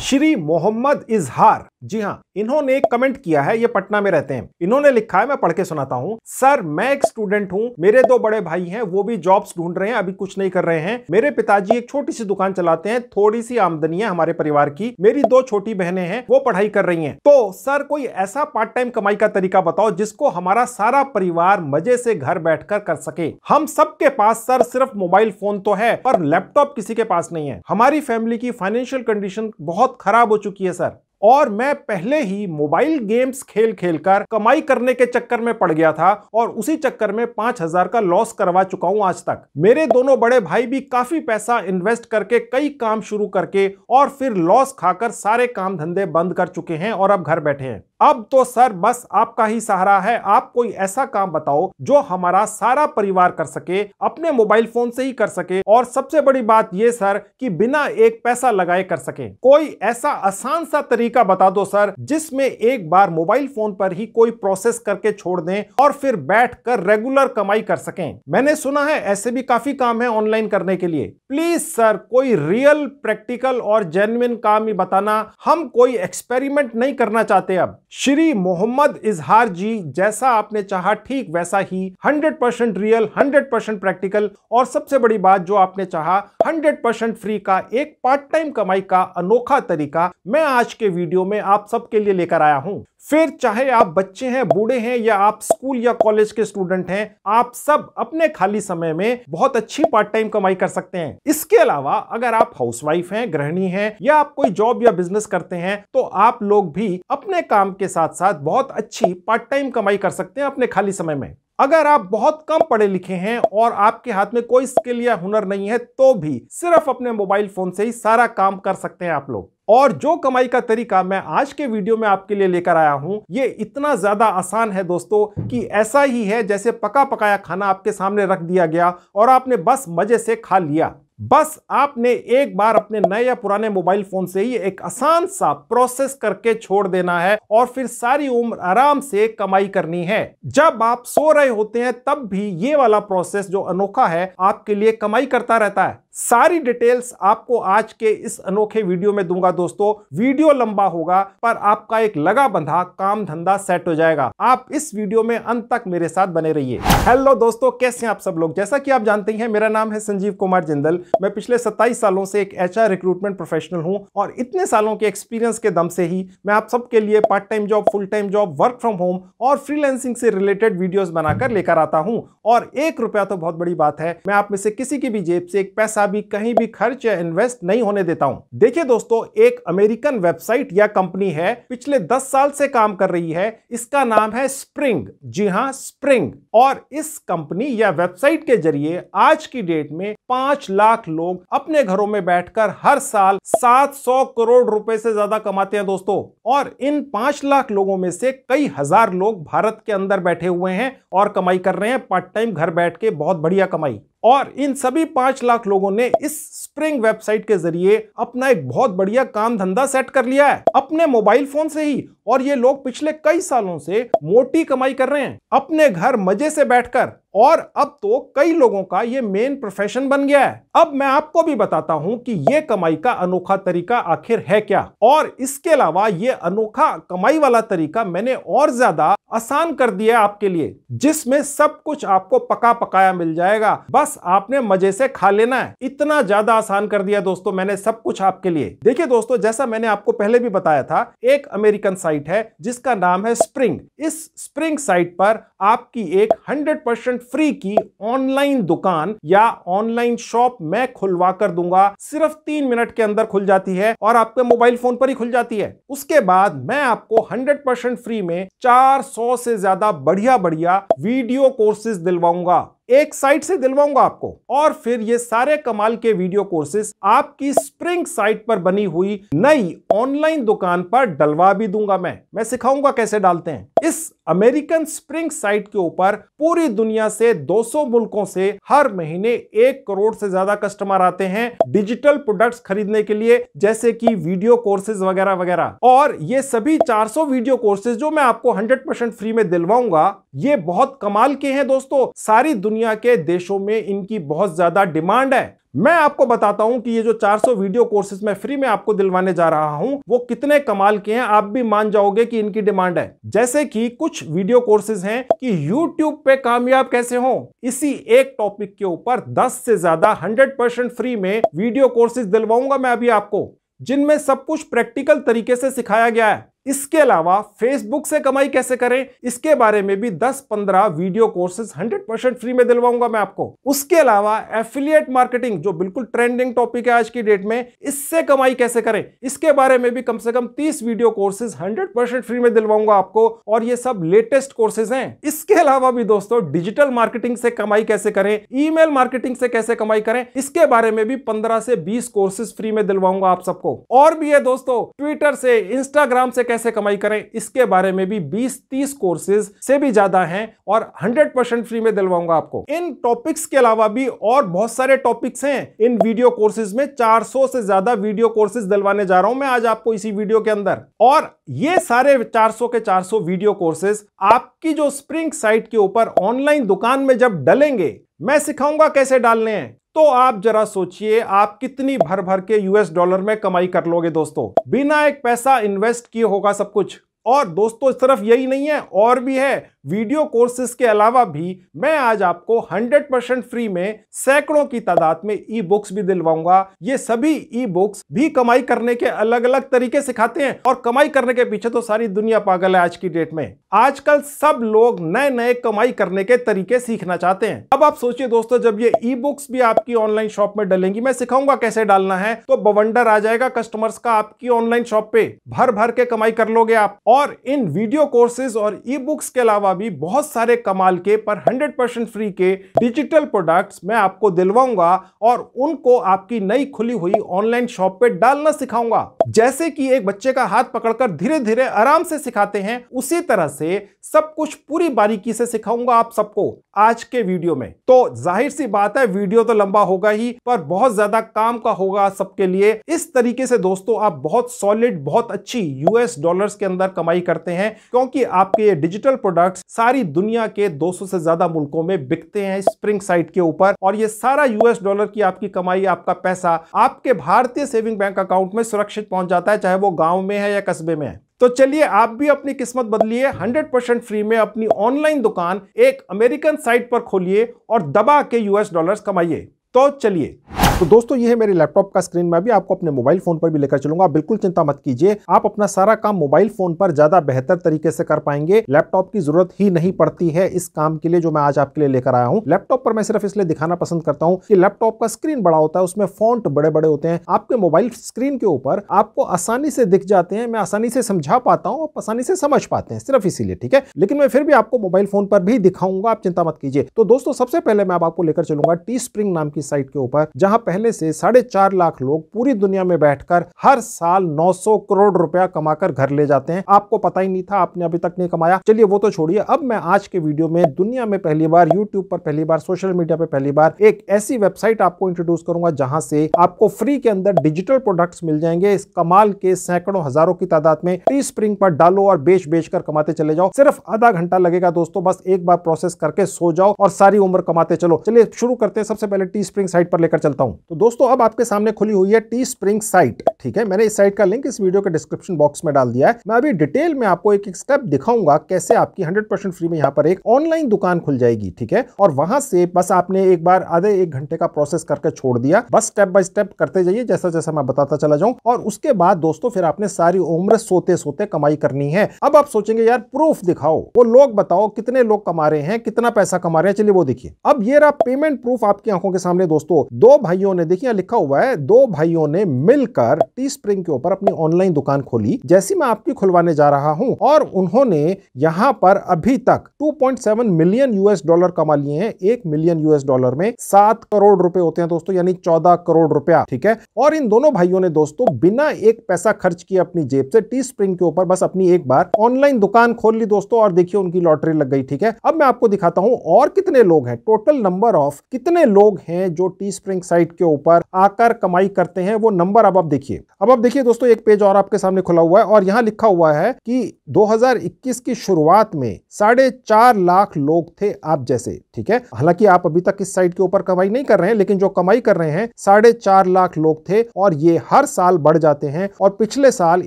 Shri Mohammad Izhar जी हाँ इन्होंने एक कमेंट किया है ये पटना में रहते हैं इन्होंने लिखा है मैं पढ़ के सुनाता हूँ सर मैं एक स्टूडेंट हूँ मेरे दो बड़े भाई हैं वो भी जॉब्स ढूंढ रहे हैं अभी कुछ नहीं कर रहे हैं मेरे पिताजी एक छोटी सी दुकान चलाते हैं थोड़ी सी आमदनी है हमारे परिवार की मेरी दो छोटी बहने हैं वो पढ़ाई कर रही है तो सर कोई ऐसा पार्ट टाइम कमाई का तरीका बताओ जिसको हमारा सारा परिवार मजे से घर बैठ कर सके हम सबके पास सर सिर्फ मोबाइल फोन तो है पर लैपटॉप किसी के पास नहीं है हमारी फैमिली की फाइनेंशियल कंडीशन बहुत खराब हो चुकी है सर और मैं पहले ही मोबाइल गेम्स खेल खेल कर कमाई करने के चक्कर में पड़ गया था और उसी चक्कर में पांच हजार का लॉस करवा चुका हूं आज तक मेरे दोनों बड़े भाई भी काफी पैसा इन्वेस्ट करके कई काम शुरू करके और फिर लॉस खाकर सारे काम धंधे बंद कर चुके हैं और अब घर बैठे हैं अब तो सर बस आपका ही सहारा है आप कोई ऐसा काम बताओ जो हमारा सारा परिवार कर सके अपने मोबाइल फोन से ही कर सके और सबसे बड़ी बात यह सर कि बिना एक पैसा लगाए कर सके कोई ऐसा आसान सा तरीका बता दो सर जिसमें एक बार मोबाइल फोन पर ही कोई प्रोसेस करके छोड़ दें और फिर बैठ कर रेगुलर कमाई कर सके मैंने सुना है ऐसे भी काफी काम है ऑनलाइन करने के लिए प्लीज सर कोई रियल प्रैक्टिकल और जेन्युन काम ही बताना हम कोई एक्सपेरिमेंट नहीं करना चाहते अब श्री मोहम्मद इजहार जी जैसा आपने चाहा ठीक वैसा ही 100 परसेंट रियल 100 परसेंट प्रैक्टिकल और सबसे बड़ी बात जो आपने चाहा 100 परसेंट फ्री का एक पार्ट टाइम कमाई का अनोखा तरीका मैं आज के वीडियो में आप सबके लिए लेकर आया हूं फिर चाहे आप बच्चे हैं बूढ़े हैं या आप स्कूल या कॉलेज के स्टूडेंट हैं आप सब अपने खाली समय में बहुत अच्छी पार्ट टाइम कमाई कर सकते हैं इसके अलावा अगर आप हाउसवाइफ हैं गृहिणी हैं या आप कोई जॉब या बिजनेस करते हैं तो आप लोग भी अपने काम के साथ साथ बहुत अच्छी पार्ट टाइम कमाई कर सकते हैं अपने खाली समय में अगर आप बहुत कम पढ़े लिखे हैं और आपके हाथ में कोई स्किल या हुनर नहीं है तो भी सिर्फ अपने मोबाइल फोन से ही सारा काम कर सकते हैं आप लोग और जो कमाई का तरीका मैं आज के वीडियो में आपके लिए लेकर आया हूं ये इतना ज़्यादा आसान है दोस्तों कि ऐसा ही है जैसे पका पकाया खाना आपके सामने रख दिया गया और आपने बस मज़े से खा लिया बस आपने एक बार अपने नए या पुराने मोबाइल फोन से ही एक आसान सा प्रोसेस करके छोड़ देना है और फिर सारी उम्र आराम से कमाई करनी है जब आप सो रहे होते हैं तब भी ये वाला प्रोसेस जो अनोखा है आपके लिए कमाई करता रहता है सारी डिटेल्स आपको आज के इस अनोखे वीडियो में दूंगा दोस्तों वीडियो लंबा होगा पर आपका एक लगा बंधा काम धंधा सेट हो जाएगा आप इस वीडियो में अंत तक मेरे साथ बने रहिए हेलो दोस्तों कैसे हैं आप सब लोग जैसा कि आप जानते हैं मेरा नाम है संजीव कुमार जिंदल मैं पिछले सत्ताईस सालों से एक एच रिक्रूटमेंट प्रोफेशनल हूँ और इतने सालों के एक्सपीरियंस के दम से ही मैं आप सबके लिए part time job full time job work from home और फ्रीलैंसिंग से रिलेटेड वीडियोज बनाकर लेकर आता हूँ और एक रुपया तो बहुत बड़ी बात है मैं आप में से किसी की भी जेब से एक पैसा पैसा भी कहीं भी खर्च या इन्वेस्ट नहीं होने देता हूं देखिए दोस्तों एक अमेरिकन वेबसाइट या कंपनी है पिछले दस साल से काम कर रही है इसका नाम है स्प्रिंग जी हाँ स्प्रिंग और इस कंपनी या वेबसाइट के जरिए आज की डेट में पांच लाख लोग अपने घरों में बैठकर हर साल सात करोड़ रुपए से ज्यादा कमाते हैं दोस्तों और इन पांच लाख लोगों में से कई हजार लोग भारत के अंदर बैठे हुए हैं और कमाई कर रहे हैं पार्ट टाइम घर बैठ के बहुत बढ़िया कमाई और इन सभी पांच लाख लोगों ने इस स्प्रिंग वेबसाइट के जरिए अपना एक बहुत बढ़िया काम धंधा सेट कर लिया है अपने मोबाइल फोन से ही और ये लोग पिछले कई सालों से मोटी कमाई कर रहे हैं अपने घर मजे से बैठकर और अब तो कई लोगों का ये मेन प्रोफेशन बन गया है अब मैं आपको भी बताता हूं कि ये कमाई का अनोखा तरीका आखिर है क्या और इसके अलावा ये अनोखा कमाई वाला तरीका मैंने और ज्यादा आसान कर दिया आपके लिए जिसमें सब कुछ आपको पका पकाया मिल जाएगा बस आपने मजे से खा लेना है इतना ज्यादा आसान कर दिया दोस्तों मैंने सब कुछ आपके लिए देखिए दोस्तों जैसा मैंने आपको पहले भी बताया था एक अमेरिकन साइट है जिसका नाम है स्प्रिंग इस स्प्रिंग साइट पर आपकी एक हंड्रेड परसेंट फ्री की ऑनलाइन दुकान या ऑनलाइन शॉप मैं खुलवा कर दूंगा सिर्फ तीन मिनट के अंदर खुल जाती है और आपके मोबाइल फोन पर ही खुल जाती है उसके बाद मैं आपको 100% फ्री में 400 से ज्यादा बढ़िया बढ़िया वीडियो कोर्सेज दिलवाऊंगा एक साइट से दिलवाऊंगा आपको और फिर ये सारे कमाल के वीडियो कोर्सेस आपकी स्प्रिंग साइट पर बनी हुई नई ऑनलाइन दुकान पर डलवा भी दूंगा मैं मैं सिखाऊंगा कैसे डालते हैं इस अमेरिकन स्प्रिंग साइट के ऊपर पूरी दुनिया से 200 मुल्कों से हर महीने एक करोड़ से ज्यादा कस्टमर आते हैं डिजिटल प्रोडक्ट्स खरीदने के लिए जैसे कि वीडियो कोर्सेज वगैरह वगैरह और ये सभी 400 वीडियो कोर्सेज जो मैं आपको 100% फ्री में दिलवाऊंगा ये बहुत कमाल के हैं दोस्तों सारी दुनिया के देशों में इनकी बहुत ज्यादा डिमांड है मैं आपको बताता हूं कि ये जो 400 वीडियो कोर्सेज मैं फ्री में आपको दिलवाने जा रहा हूं वो कितने कमाल के हैं आप भी मान जाओगे कि इनकी डिमांड है जैसे कि कुछ वीडियो कोर्सेज हैं कि YouTube पे कामयाब कैसे हो इसी एक टॉपिक के ऊपर 10 से ज्यादा 100% फ्री में वीडियो कोर्सेज दिलवाऊंगा मैं अभी आपको जिनमें सब कुछ प्रैक्टिकल तरीके से सिखाया गया है इसके अलावा फेसबुक से कमाई कैसे करें इसके बारे में भी 10-15 वीडियो कोर्सेज 100% फ्री में दिलवाऊंगा मैं आपको उसके अलावा एफिलियट मार्केटिंग जो बिल्कुल ट्रेंडिंग टॉपिक है आज की डेट में इससे कमाई कैसे करें इसके बारे में भी कम से कम 30 वीडियो कोर्सेज 100% फ्री में दिलवाऊंगा आपको और ये सब लेटेस्ट कोर्सेज है इसके अलावा भी दोस्तों डिजिटल मार्केटिंग से कमाई कैसे करें ई मार्केटिंग से कैसे कमाई करें इसके बारे में भी पंद्रह से बीस कोर्सेज फ्री में दिलवाऊंगा आप सबको और भी है दोस्तों ट्विटर से इंस्टाग्राम से कैसे कैसे कमाई करें इसके बारे में भी 20-30 कोर्सेज से भी ज्यादा हैं और 100% फ्री में दिलवाऊंगा आपको इन टॉपिक्स के अलावा भी और बहुत सारे टॉपिक्स हैं इन वीडियो कोर्सेज में 400 से ज्यादा वीडियो कोर्सेज दिलवाने जा रहा हूं मैं आज आपको इसी वीडियो के अंदर और ये सारे 400 के 400 वीडियो कोर्सेज आपकी जो स्प्रिंग साइट के ऊपर ऑनलाइन दुकान में जब डलेंगे मैं सिखाऊंगा कैसे डालने हैं तो आप जरा सोचिए आप कितनी भर भर के यूएस डॉलर में कमाई कर लोगे दोस्तों बिना एक पैसा इन्वेस्ट किए होगा सब कुछ और दोस्तों तरफ यही नहीं है और भी है वीडियो कोर्सेज के अलावा भी मैं आज आपको 100% फ्री में सैकड़ों की तादाद में ई बुक्स भी दिलवाऊंगा ये सभी ई बुक्स भी कमाई करने के अलग अलग तरीके सिखाते हैं और कमाई करने के पीछे तो सारी दुनिया पागल है आज की डेट में आजकल सब लोग नए नए कमाई करने के तरीके सीखना चाहते हैं अब आप सोचिए दोस्तों जब ये ई बुक्स भी आपकी ऑनलाइन शॉप में डलेंगी मैं सिखाऊंगा कैसे डालना है तो बवंडर आ जाएगा कस्टमर्स का आपकी ऑनलाइन शॉप पे भर भर के कमाई कर लोगे आप और इन वीडियो कोर्सेज और ई बुक्स के अलावा भी बहुत सारे कमाल के पर 100 परसेंट फ्री के डिजिटल प्रोडक्ट्स मैं आपको दिलवाऊंगा और उनको आपकी नई खुली हुई ऑनलाइन शॉप पे डालना सिखाऊंगा जैसे कि एक बच्चे का हाथ पकड़कर धीरे धीरे आराम से सिखाते हैं उसी तरह से सब कुछ पूरी बारीकी से सिखाऊंगा आप सबको आज के वीडियो में तो जाहिर सी बात है वीडियो तो लंबा होगा ही पर बहुत ज्यादा काम का होगा सबके लिए इस तरीके से दोस्तों आप बहुत सॉलिड बहुत अच्छी यूएस डॉलर्स के अंदर कमाई करते हैं क्योंकि आपके ये डिजिटल प्रोडक्ट्स सारी दुनिया के 200 से ज्यादा मुल्कों में बिकते हैं स्प्रिंग साइट के ऊपर और ये सारा यूएस डॉलर की आपकी कमाई आपका पैसा आपके भारतीय सेविंग बैंक अकाउंट में सुरक्षित पहुंच जाता है चाहे वो गांव में है या कस्बे में है तो चलिए आप भी अपनी किस्मत बदलिए 100% फ्री में अपनी ऑनलाइन दुकान एक अमेरिकन साइट पर खोलिए और दबा के यूएस डॉलर्स कमाइए तो चलिए तो दोस्तों ये है मेरे लैपटॉप का स्क्रीन मैं भी आपको अपने मोबाइल फोन पर भी लेकर चलूंगा बिल्कुल चिंता मत कीजिए आप अपना सारा काम मोबाइल फोन पर ज्यादा बेहतर तरीके से कर पाएंगे लैपटॉप की जरूरत ही नहीं पड़ती है इस काम के लिए जो मैं आज आपके लिए लेकर आया हूँ लैपटॉप पर मैं सिर्फ इसलिए दिखाना पसंद करता हूँ कि लैपटॉप का स्क्रीन बड़ा होता है उसमें फॉन्ट बड़े बड़े होते हैं आपके मोबाइल स्क्रीन के ऊपर आपको आसानी से दिख जाते हैं मैं आसानी से समझा पाता हूँ आप आसानी से समझ पाते हैं सिर्फ इसीलिए ठीक है लेकिन मैं फिर भी आपको मोबाइल फोन पर भी दिखाऊंगा आप चिंता मत कीजिए तो दोस्तों सबसे पहले मैं आपको लेकर चलूंगा टी स्प्रिंग नाम की साइट के ऊपर जहां पहले से साढ़े चार लाख लोग पूरी दुनिया में बैठकर हर साल 900 करोड़ रुपया कमाकर घर ले जाते हैं आपको पता ही नहीं था आपने अभी तक नहीं कमाया चलिए वो तो छोड़िए अब मैं आज के वीडियो में दुनिया में पहली बार यूट्यूब पर पहली बार सोशल मीडिया पर पहली बार एक ऐसी वेबसाइट आपको इंट्रोड्यूस करूंगा जहां से आपको फ्री के अंदर डिजिटल प्रोडक्ट मिल जाएंगे इस कमाल के सैकड़ों हजारों की तादाद में टी स्प्रिंग पर डालो और बेच बेच कर कमाते चले जाओ सिर्फ आधा घंटा लगेगा दोस्तों बस एक बार प्रोसेस करके सो जाओ और सारी उम्र कमाते चलो चलिए शुरू करते हैं सबसे पहले टी स्प्रिंग साइट पर लेकर चलता हूँ तो दोस्तों अब आपके सामने खुली हुई है टी स्प्रिंग साइट ठीक है मैंने इस साइट का लिंक इस वीडियो के डिस्क्रिप्शन बॉक्स में डाल दिया है मैं अभी डिटेल में आपको एक एक स्टेप दिखाऊंगा कैसे आपकी 100% फ्री में यहाँ पर एक ऑनलाइन दुकान खुल जाएगी ठीक है और वहां से बस आपने एक बार आधे एक घंटे का प्रोसेस करके छोड़ दिया बस स्टेप बाय स्टेप करते जाइए जैसा जैसा मैं बताता चला जाऊं और उसके बाद दोस्तों फिर आपने सारी उम्र सोते सोते कमाई करनी है अब आप सोचेंगे यार प्रूफ दिखाओ वो लोग बताओ कितने लोग कमा रहे हैं कितना पैसा कमा रहे हैं चलिए वो देखिए अब ये रहा पेमेंट प्रूफ आपकी आंखों के सामने दोस्तों दो भाइयों भाइयों ने देखिए लिखा हुआ है दो भाइयों ने मिलकर टी स्प्रिंग के ऊपर अपनी ऑनलाइन दुकान खोली जैसी मैं आपकी खुलवाने जा रहा हूं और उन्होंने यहां पर अभी तक 2.7 मिलियन यूएस डॉलर कमा लिए हैं एक मिलियन यूएस डॉलर में सात करोड़ रुपए होते हैं दोस्तों यानी चौदह करोड़ रुपया ठीक है और इन दोनों भाइयों ने दोस्तों बिना एक पैसा खर्च किया अपनी जेब से टी स्प्रिंग के ऊपर बस अपनी एक बार ऑनलाइन दुकान खोल ली दोस्तों और देखिए उनकी लॉटरी लग गई ठीक है अब मैं आपको दिखाता हूं और कितने लोग हैं टोटल नंबर ऑफ कितने लोग हैं जो टी स्प्रिंग साइट के ऊपर आकर कमाई करते हैं वो नंबर अब आप देखिए अब आप देखिए दोस्तों एक पेज और आपके सामने खुला हुआ है और यहाँ लिखा हुआ है कि 2021 की शुरुआत में साढ़े चार लाख लोग थे आप जैसे ठीक है हालांकि आप अभी तक इस साइट के ऊपर कमाई नहीं कर रहे हैं लेकिन जो कमाई कर रहे हैं साढ़े चार लाख लोग थे और ये हर साल बढ़ जाते हैं और पिछले साल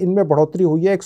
इनमें बढ़ोतरी हुई है एक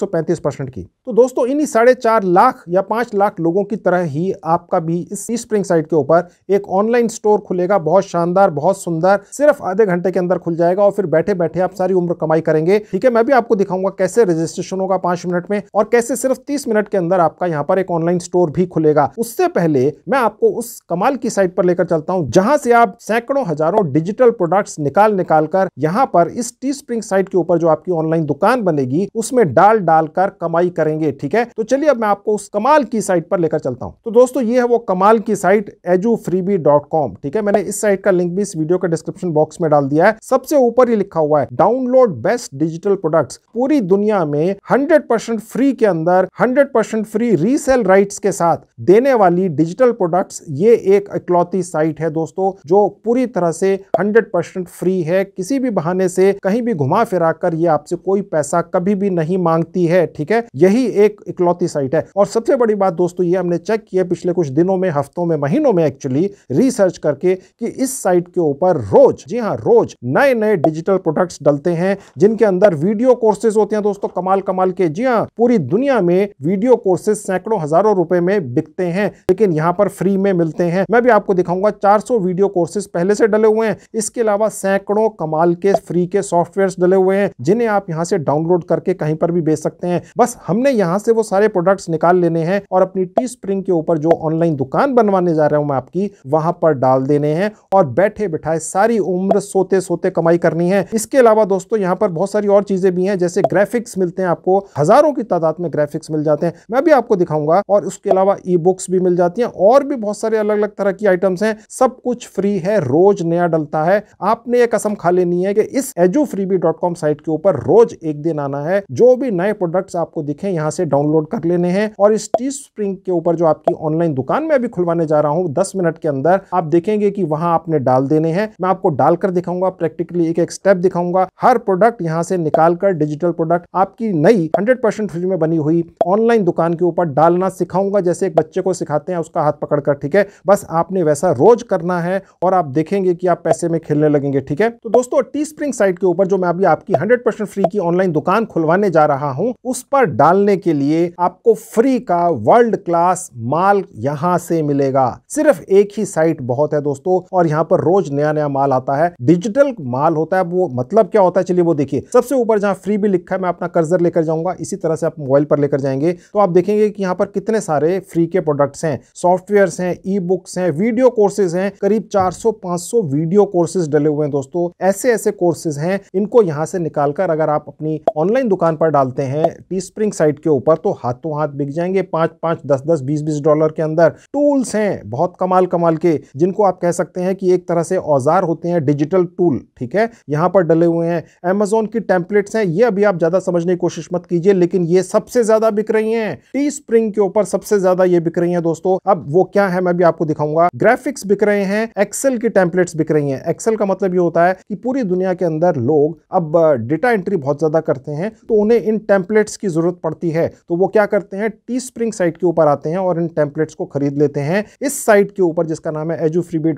की तो दोस्तों इन्हीं साढ़े चार लाख या पांच लाख लोगों की तरह ही आपका भी इस स्प्रिंग साइट के ऊपर एक ऑनलाइन स्टोर खुलेगा बहुत शानदार बहुत सुंदर सिर्फ आधे घंटे के अंदर खुल जाएगा और फिर बैठे बैठे आप सारी उम्र कमाई करेंगे ठीक है मैं भी आपको दिखाऊंगा कैसे रजिस्ट्रेशन होगा पांच मिनट में और कैसे सिर्फ तीस मिनट के अंदर आपका यहाँ पर एक ऑनलाइन स्टोर भी खुलेगा उससे पहले मैं आपको उस कमाल की साइट पर लेकर चलता हूँ जहां से आप सैकड़ों हजारों डिजिटल प्रोडक्ट्स निकाल निकाल कर यहाँ पर इस टी स्प्रिंग साइट के ऊपर जो आपकी ऑनलाइन दुकान बनेगी उसमें डाल डाल कर कमाई करेंगे ठीक है तो चलिए अब मैं आपको उस कमाल की साइट पर लेकर चलता हूँ तो दोस्तों ये है वो कमाल की साइट एजू ठीक है मैंने इस साइट का लिंक भी इस वीडियो के डिस्क्रिप्शन डिस्क्रिप्शन बॉक्स में डाल दिया है सबसे ऊपर ही लिखा हुआ है डाउनलोड बेस्ट डिजिटल प्रोडक्ट्स पूरी दुनिया में 100% फ्री के अंदर 100% फ्री रीसेल राइट्स के साथ देने वाली डिजिटल प्रोडक्ट्स ये एक इकलौती साइट है दोस्तों जो पूरी तरह से 100% फ्री है किसी भी बहाने से कहीं भी घुमा फिरा कर ये आपसे कोई पैसा कभी भी नहीं मांगती है ठीक है यही एक इकलौती साइट है और सबसे बड़ी बात दोस्तों ये हमने चेक किया पिछले कुछ दिनों में हफ्तों में महीनों में एक्चुअली रिसर्च करके कि इस साइट के ऊपर रोज रोज जी हाँ रोज नए नए डिजिटल प्रोडक्ट्स डलते हैं जिनके अंदर वीडियो कोर्सेज होते हैं दोस्तों कमाल कमाल के जी हाँ पूरी दुनिया में वीडियो कोर्सेज सैकड़ों हजारों रुपए में बिकते हैं लेकिन यहाँ पर फ्री में मिलते हैं मैं भी आपको दिखाऊंगा चार वीडियो कोर्सेज पहले से डले हुए हैं इसके अलावा सैकड़ों कमाल के फ्री के सॉफ्टवेयर डले हुए हैं जिन्हें आप यहाँ से डाउनलोड करके कहीं पर भी बेच सकते हैं बस हमने यहाँ से वो सारे प्रोडक्ट्स निकाल लेने हैं और अपनी टी स्प्रिंग के ऊपर जो ऑनलाइन दुकान बनवाने जा रहा हूँ मैं आपकी वहां पर डाल देने हैं और बैठे बिठाए सारी उम्र सोते सोते कमाई करनी है इसके अलावा दोस्तों यहाँ पर बहुत सारी और चीजें भी हैं जैसे ग्राफिक्स मिलते हैं आपको हजारों की तादाद में ग्राफिक्स मिल जाते हैं मैं भी आपको दिखाऊंगा और उसके अलावा ई बुक्स भी मिल जाती है और भी बहुत सारे अलग अलग तरह की आइटम्स हैं सब कुछ फ्री है रोज नया डलता है आपने ये कसम खा लेनी है कि इस एजुफ्रीबी.com साइट के ऊपर रोज एक दिन आना है जो भी नए प्रोडक्ट्स आपको दिखे यहाँ से डाउनलोड कर लेने हैं और इस टी स्प्रिंग के ऊपर जो आपकी ऑनलाइन दुकान में अभी खुलवाने जा रहा हूँ दस मिनट के अंदर आप देखेंगे कि वहां आपने डाल देने हैं मैं आपको आपको डालकर दिखाऊंगा प्रैक्टिकली एक एक स्टेप दिखाऊंगा हर प्रोडक्ट यहाँ से निकाल कर डिजिटल प्रोडक्ट आपकी नई 100 परसेंट फ्री में बनी हुई ऑनलाइन दुकान के ऊपर डालना सिखाऊंगा जैसे एक बच्चे को सिखाते हैं उसका हाथ पकड़कर ठीक है बस आपने वैसा रोज करना है और आप देखेंगे कि आप पैसे में खेलने लगेंगे ठीक है तो दोस्तों टी स्प्रिंग साइट के ऊपर जो मैं अभी आपकी हंड्रेड फ्री की ऑनलाइन दुकान खुलवाने जा रहा हूँ उस पर डालने के लिए आपको फ्री का वर्ल्ड क्लास माल यहाँ से मिलेगा सिर्फ एक ही साइट बहुत है दोस्तों और यहाँ पर रोज नया नया माल आता है डिजिटल माल होता है वो मतलब क्या होता है चलिए वो देखिए सबसे ऊपर जहां फ्री भी लिखा है मैं अपना कर्जर लेकर जाऊंगा इसी तरह से आप मोबाइल पर लेकर जाएंगे तो आप देखेंगे कि यहां पर कितने सारे फ्री के प्रोडक्ट्स हैं सॉफ्टवेयर हैं ई बुक्स हैं वीडियो कोर्सेज हैं करीब चार सौ वीडियो कोर्सेज डले हुए हैं दोस्तों ऐसे ऐसे कोर्सेज हैं इनको यहां से निकालकर अगर आप अपनी ऑनलाइन दुकान पर डालते हैं टी स्प्रिंग साइट के ऊपर तो हाथों हाथ बिक जाएंगे पांच पांच दस दस बीस बीस डॉलर के अंदर टूल्स हैं बहुत कमाल कमाल के जिनको आप कह सकते हैं कि एक तरह से औजार होते सकते हैं डिजिटल टूल ठीक है यहां पर डले हुए हैं एमेजोन की टेम्पलेट्स हैं ये अभी आप ज़्यादा समझने की कोशिश मत कीजिए लेकिन ये सबसे ज़्यादा बिक रही हैं टी स्प्रिंग के ऊपर सबसे ज़्यादा ये बिक रही हैं दोस्तों अब वो क्या है मैं भी आपको दिखाऊंगा ग्राफिक्स बिक रहे हैं एक्सेल की टेम्पलेट्स बिक रही है एक्सेल का मतलब ये होता है कि पूरी दुनिया के अंदर लोग अब डेटा एंट्री बहुत ज़्यादा करते हैं तो उन्हें इन टेम्पलेट्स की ज़रूरत पड़ती है तो वो क्या करते हैं टी स्प्रिंग साइट के ऊपर आते हैं और इन टेम्पलेट्स को खरीद लेते हैं इस साइट के ऊपर जिसका नाम है एजूफ्रीबी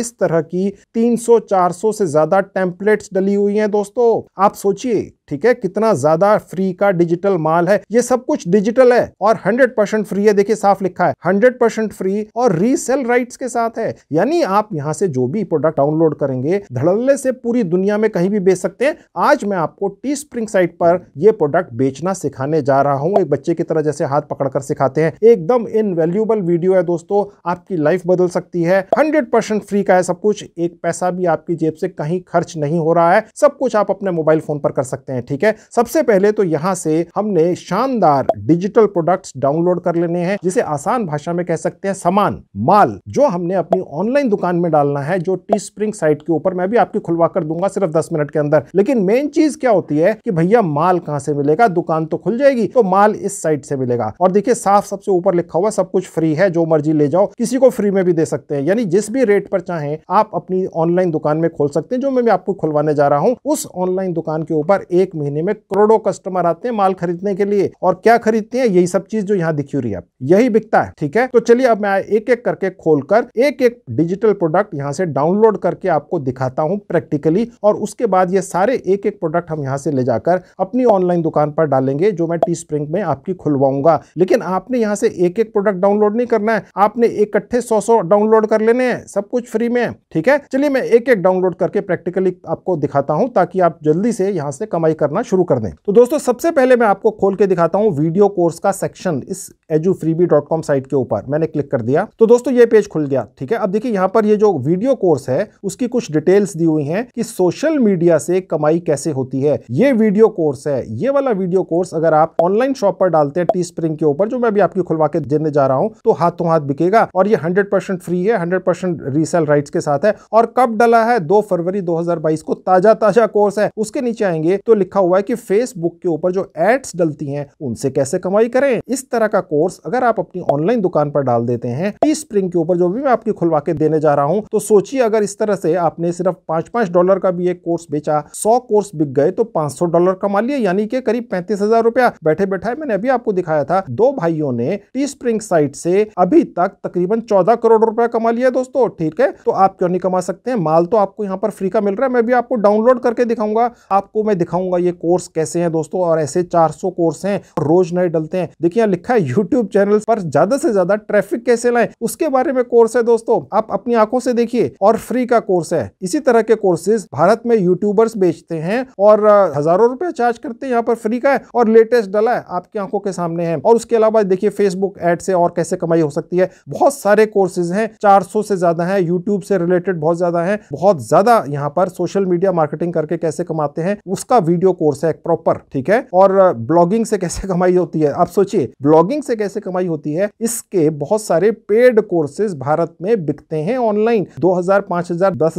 इस तरह की तीन 300-400 से ज़्यादा टेम्पलेट्स डली हुई हैं दोस्तों आप सोचिए ठीक है कितना ज्यादा फ्री का डिजिटल माल है ये सब कुछ डिजिटल है और 100 परसेंट फ्री है देखिए साफ लिखा है 100 परसेंट फ्री और रीसेल राइट्स के साथ है यानी आप यहाँ से जो भी प्रोडक्ट डाउनलोड करेंगे धड़ल्ले से पूरी दुनिया में कहीं भी बेच सकते हैं आज मैं आपको टी स्प्रिंग साइट पर यह प्रोडक्ट बेचना सिखाने जा रहा हूँ एक बच्चे की तरह जैसे हाथ पकड़कर सिखाते हैं एकदम इन वीडियो है दोस्तों आपकी लाइफ बदल सकती है हंड्रेड परसेंट फ्री का है सब कुछ एक पैसा भी आपकी जेब से कहीं खर्च नहीं हो रहा है सब कुछ आप अपने मोबाइल फोन पर कर सकते हैं हैं ठीक है सबसे पहले तो यहां से हमने शानदार डिजिटल प्रोडक्ट्स डाउनलोड कर लेने हैं जिसे आसान भाषा में कह सकते हैं सामान माल जो हमने अपनी ऑनलाइन दुकान में डालना है जो टी स्प्रिंग साइट के ऊपर मैं भी आपकी खुलवा कर दूंगा सिर्फ दस मिनट के अंदर लेकिन मेन चीज क्या होती है कि भैया माल कहां से मिलेगा दुकान तो खुल जाएगी तो माल इस साइट से मिलेगा और देखिए साफ सबसे ऊपर लिखा हुआ सब कुछ फ्री है जो मर्जी ले जाओ किसी को फ्री में भी दे सकते हैं यानी जिस भी रेट पर चाहे आप अपनी ऑनलाइन दुकान में खोल सकते हैं जो मैं आपको खुलवाने जा रहा हूं उस ऑनलाइन दुकान के ऊपर एक एक महीने में करोड़ों कस्टमर आते हैं माल खरीदने के लिए और क्या खरीदते हैं यही सब चीज जो यहाँ दिखी रही है यही बिकता है ठीक है तो चलिए अब मैं एक एक करके खोलकर एक एक डिजिटल प्रोडक्ट यहाँ से डाउनलोड करके आपको दिखाता हूँ प्रैक्टिकली और उसके बाद ये सारे एक एक प्रोडक्ट हम यहाँ से ले जाकर अपनी ऑनलाइन दुकान पर डालेंगे जो मैं टी स्प्रिंग में आपकी खुलवाऊंगा लेकिन आपने यहाँ से एक एक प्रोडक्ट डाउनलोड नहीं करना है आपने इकट्ठे सौ सौ डाउनलोड कर लेने हैं सब कुछ फ्री में ठीक है चलिए मैं एक एक डाउनलोड करके प्रैक्टिकली आपको दिखाता हूँ ताकि आप जल्दी से यहाँ से कमाई करना शुरू कर दें तो दोस्तों सबसे पहले मैं आपको खोल के दिखाता हूँ वीडियो कोर्स का सेक्शन इस edufreebie.com साइट के ऊपर मैंने क्लिक कर दिया तो दोस्तों ये पेज खुल गया ठीक है अब देखिए यहाँ पर ये जो वीडियो कोर्स है उसकी कुछ डिटेल्स दी हुई है कि सोशल मीडिया से कमाई कैसे होती है ये वीडियो कोर्स है ये वाला वीडियो कोर्स अगर आप ऑनलाइन शॉप पर डालते हैं टी स्प्रिंग के ऊपर जो मैं भी आपकी खुलवा के देने जा रहा हूँ तो हाथों हाथ बिकेगा और ये हंड्रेड फ्री है हंड्रेड रीसेल राइट्स के साथ है और कब डला है दो फरवरी दो को ताजा ताजा कोर्स है उसके नीचे आएंगे तो लिखा हुआ है कि फेसबुक के ऊपर जो एड्स डलती हैं उनसे कैसे कमाई करें इस तरह का कोर्स अगर आप अपनी ऑनलाइन दुकान पर डाल देते हैं टी स्प्रिंग के ऊपर जो भी मैं आपकी खुलवा के देने जा रहा हूँ तो सोचिए अगर इस तरह से आपने सिर्फ पांच पांच डॉलर का भी एक कोर्स बेचा सौ कोर्स बिक गए तो पांच डॉलर कमा लिए यानी कि करीब पैंतीस हजार रुपया बैठे बैठा मैंने अभी आपको दिखाया था दो भाइयों ने टी स्प्रिंग साइट से अभी तक तकरीबन चौदह करोड़ रुपया कमा लिया दोस्तों ठीक है तो आप क्यों नहीं कमा सकते हैं माल तो आपको यहाँ पर फ्री का मिल रहा है मैं भी आपको डाउनलोड करके दिखाऊंगा आपको मैं दिखाऊंगा बताऊंगा ये कोर्स कैसे हैं दोस्तों और ऐसे 400 कोर्स हैं रोज नए डलते हैं देखिए यहाँ लिखा है यूट्यूब चैनल पर ज्यादा से ज्यादा ट्रैफिक कैसे लाए उसके बारे में कोर्स है दोस्तों आप अपनी आंखों से देखिए और फ्री का कोर्स है इसी तरह के कोर्सेज भारत में यूट्यूबर्स बेचते हैं और हजारों रुपए चार्ज करते हैं यहाँ पर फ्री का है और लेटेस्ट डला है आपकी आंखों के सामने है और उसके अलावा देखिए फेसबुक एड से और कैसे कमाई हो सकती है बहुत सारे कोर्सेज हैं चार से ज्यादा है यूट्यूब से रिलेटेड बहुत ज्यादा है बहुत ज्यादा यहाँ पर सोशल मीडिया मार्केटिंग करके कैसे कमाते हैं उसका वीडियो वीडियो कोर्स है एक प्रॉपर ठीक है और ब्लॉगिंग से कैसे कमाई होती है आप सोचिए ब्लॉगिंग से कैसे कमाई होती है इसके बहुत सारे पेड कोर्सेज भारत में बिकते हैं ऑनलाइन हजार पांच हजार दस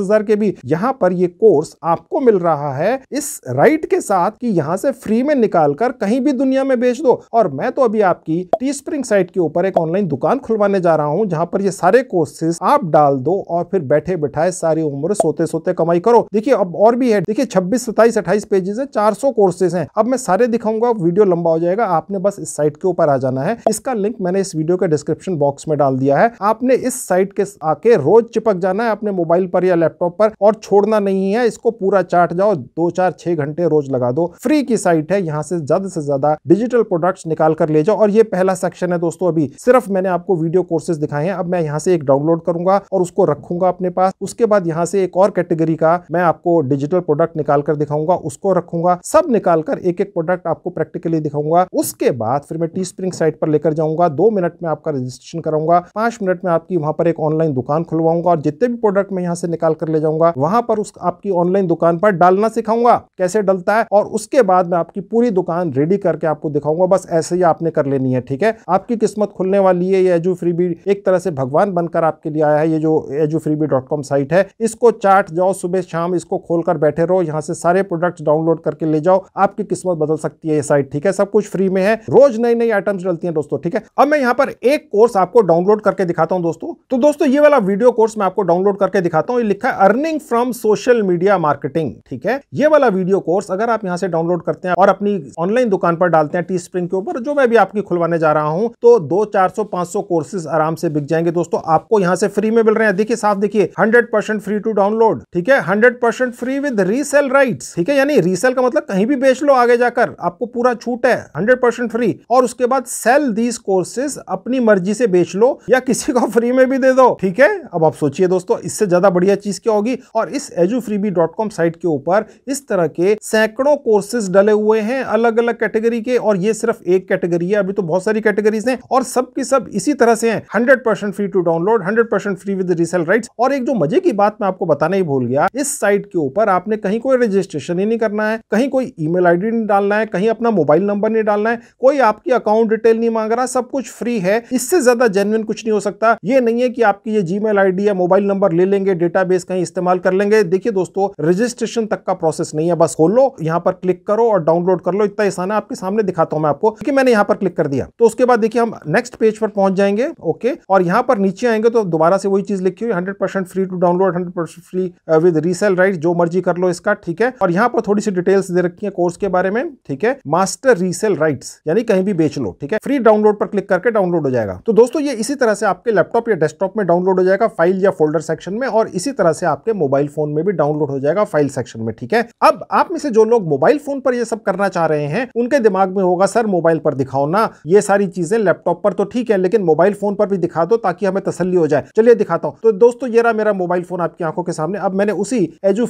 हजार के भी यहाँ पर ये कोर्स आपको मिल रहा है इस राइट के साथ कि यहाँ से फ्री में निकाल कर कहीं भी दुनिया में बेच दो और मैं तो अभी आपकी टी स्प्रिंग साइट के ऊपर एक ऑनलाइन दुकान खुलवाने जा रहा हूँ जहाँ पर ये सारे कोर्सेज आप डाल दो और फिर बैठे बैठाए सारी उम्र सोते सोते कमाई करो देखिए अब और भी है देखिए छब्बीस सत्ताईस अट्ठाईस पेजेस है चार कोर्सेज है अब मैं सारे दिखाऊंगा वीडियो लंबा हो जाएगा आपने बस इस साइट के ऊपर आ जाना है इसका लिंक मैंने इस वीडियो के डिस्क्रिप्शन बॉक्स में डाल दिया है आपने इस साइट के आके रोज चिपक जाना है अपने मोबाइल पर या लैपटॉप पर और छोड़ना नहीं है इसको पूरा चाट जाओ दो चार छह घंटे रोज लगा दो फ्री की साइट है यहाँ से ज्यादा से ज्यादा डिजिटल प्रोडक्ट निकाल कर ले जाओ और ये पहला सेक्शन है दोस्तों अभी सिर्फ मैंने आपको वीडियो कोर्सेज दिखाए हैं अब मैं यहाँ से एक डाउनलोड करूंगा और उसको रखूंगा अपने पास उसके बाद यहाँ से एक और कैटेगरी का मैं आपको डिजिटल प्रोडक्ट निकाल कर दिखाऊंगा उसको रखूंगा सब निकालकर एक एक प्रोडक्ट आपको प्रैक्टिकली दिखाऊंगा उसके बाद फिर मैं टी स्प्रिंग साइट पर लेकर जाऊंगा दो मिनट में आपका रजिस्ट्रेशन कराऊंगा पांच मिनट में आपकी वहां पर एक ऑनलाइन दुकान खुलवाऊंगा और जितने भी प्रोडक्ट मैं यहाँ से निकाल कर ले जाऊंगा वहां पर उस आपकी ऑनलाइन दुकान पर डालना सिखाऊंगा कैसे डलता है और उसके बाद में आपकी पूरी दुकान रेडी करके आपको दिखाऊंगा बस ऐसे ही आपने कर लेनी है ठीक है आपकी किस्मत खुलने वाली है ये एजू फ्रीबी एक तरह से भगवान बनकर आपके लिए आया है ये जो edu freebie dot com site है इसको चार्ट जाओ सुबह शाम इसको खोलकर बैठे रहो यहाँ से सारी सारे प्रोडक्ट डाउनलोड करके ले जाओ आपकी किस्मत बदल सकती है ये साइट ठीक है सब कुछ फ्री में है रोज नई नई आइटम्स डलती है दोस्तों ठीक है अब मैं यहाँ पर एक कोर्स आपको डाउनलोड करके दिखाता हूँ दोस्तों तो दोस्तों ये वाला वीडियो कोर्स मैं आपको डाउनलोड करके दिखाता हूँ लिखा है earning from social media marketing ठीक है ये वाला वीडियो कोर्स अगर आप यहाँ से डाउनलोड करते हैं और अपनी ऑनलाइन दुकान पर डालते हैं टी स्प्रिंग के ऊपर जो मैं भी आपकी खुलवाने जा रहा हूँ तो दो चार सौ पांच सौ कोर्सेज आराम से बिक जाएंगे दोस्तों आपको यहाँ से फ्री में मिल रहे हैं देखिए साफ देखिए हंड्रेड फ्री टू डाउनलोड ठीक है hundred free with resell right leads ठीक है यानी रीसेल का मतलब कहीं भी बेच लो आगे जाकर आपको पूरा छूट है हंड्रेड परसेंट फ्री और उसके बाद सेल दीज कोर्सेज अपनी मर्जी से बेच लो या किसी को फ्री में भी दे दो ठीक है अब आप सोचिए दोस्तों इससे ज्यादा बढ़िया चीज क्या होगी और इस एजूफ्रीबी.com साइट के ऊपर इस तरह के सैकड़ों कोर्सेज डले हुए हैं अलग अलग कैटेगरी के और ये सिर्फ एक कैटेगरी है अभी तो बहुत सारी कैटेगरीज हैं और सब की सब इसी तरह से हैं 100% free to download 100% free with resell rights और एक जो मजे की बात मैं आपको बताना ही भूल गया इस साइट के ऊपर आपने कहीं कोई रजिस्टर रजिस्ट्रेशन ही नहीं करना है कहीं कोई ईमेल आईडी नहीं डालना है कहीं अपना मोबाइल नंबर नहीं डालना है कोई आपकी अकाउंट डिटेल नहीं मांग रहा सब कुछ फ्री है इससे ज्यादा जेन्युन कुछ नहीं हो सकता ये नहीं है कि आपकी ये जी मेल या मोबाइल नंबर ले लेंगे डेटाबेस कहीं इस्तेमाल कर लेंगे देखिए दोस्तों रजिस्ट्रेशन तक का प्रोसेस नहीं है बस खोलो यहाँ पर क्लिक करो और डाउनलोड कर लो इतना आसान है आपके सामने दिखाता हूँ मैं आपको क्योंकि मैंने यहाँ पर क्लिक कर दिया तो उसके बाद देखिए हम नेक्स्ट पेज पर पहुंच जाएंगे ओके और यहाँ पर नीचे आएंगे तो दोबारा से वही चीज लिखी हुई hundred free to download hundred free with resell right जो मर्जी कर लो इसका ठीक है और यहाँ पर थोड़ी सी डिटेल्स दे रखी है कोर्स के बारे में ठीक है मास्टर रीसेल राइट यानी कहीं भी बेच लो ठीक है फ्री डाउनलोड पर क्लिक करके डाउनलोड हो जाएगा तो दोस्तों ये इसी तरह से आपके लैपटॉप या डेस्कटॉप में डाउनलोड हो जाएगा फाइल या फोल्डर सेक्शन में और इसी तरह से आपके मोबाइल फोन में भी डाउनलोड हो जाएगा फाइल सेक्शन में ठीक है अब आप में से जो लोग मोबाइल फोन पर यह सब करना चाह रहे हैं उनके दिमाग में होगा सर मोबाइल पर दिखाओ ना ये सारी चीजें लैपटॉप पर तो ठीक है लेकिन मोबाइल फोन पर भी दिखा दो ताकि हमें तसल्ली हो जाए चलिए दिखाता हूँ तो दोस्तों ये रहा मेरा मोबाइल फोन आपकी आंखों के सामने अब मैंने उसी एजू